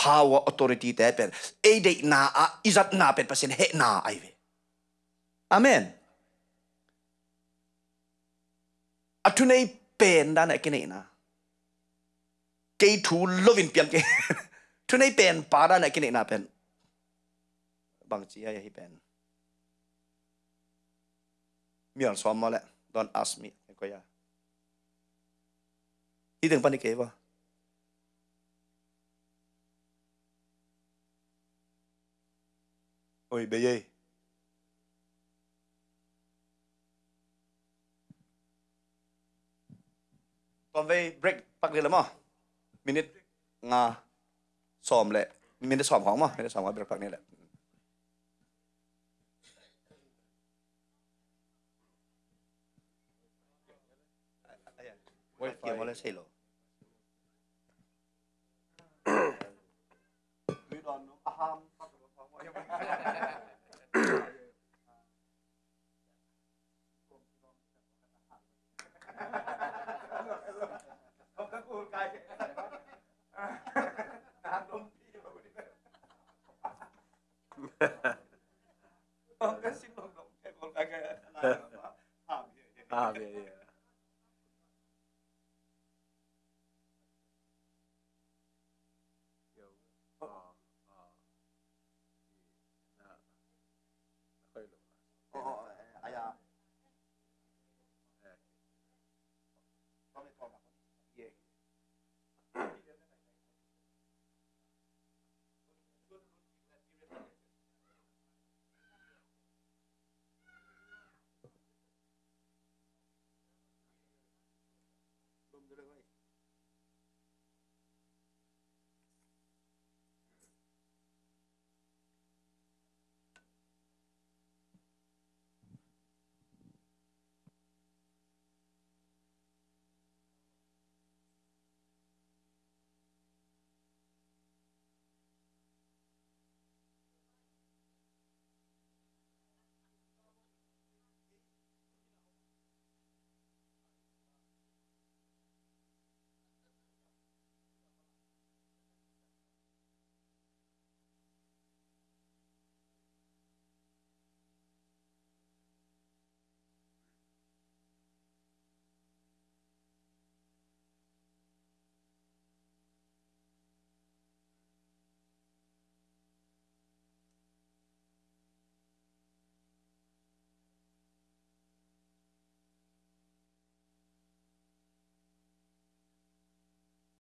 power authority เต้เป็นเอเดกนาอิจัดนาเป็นประเสริฐเฮนาไอเว้ยอเมน à thu này bền đã này cái này na cái thu lovin pian cái thu này bền bà đã này cái này na bền bằng chỉ hay bền miếng xóm mà lại don ask me cái gì đi đường bên kia vào ôi bây giờ convey break ปักเดือนละมั้งมินิทงาสอมเลยมินิทสอมของมั้งมินิทสอมของเบรกปักนี่แหละเกี่ยวมาเลยใช่หรอมีดอนอาหาม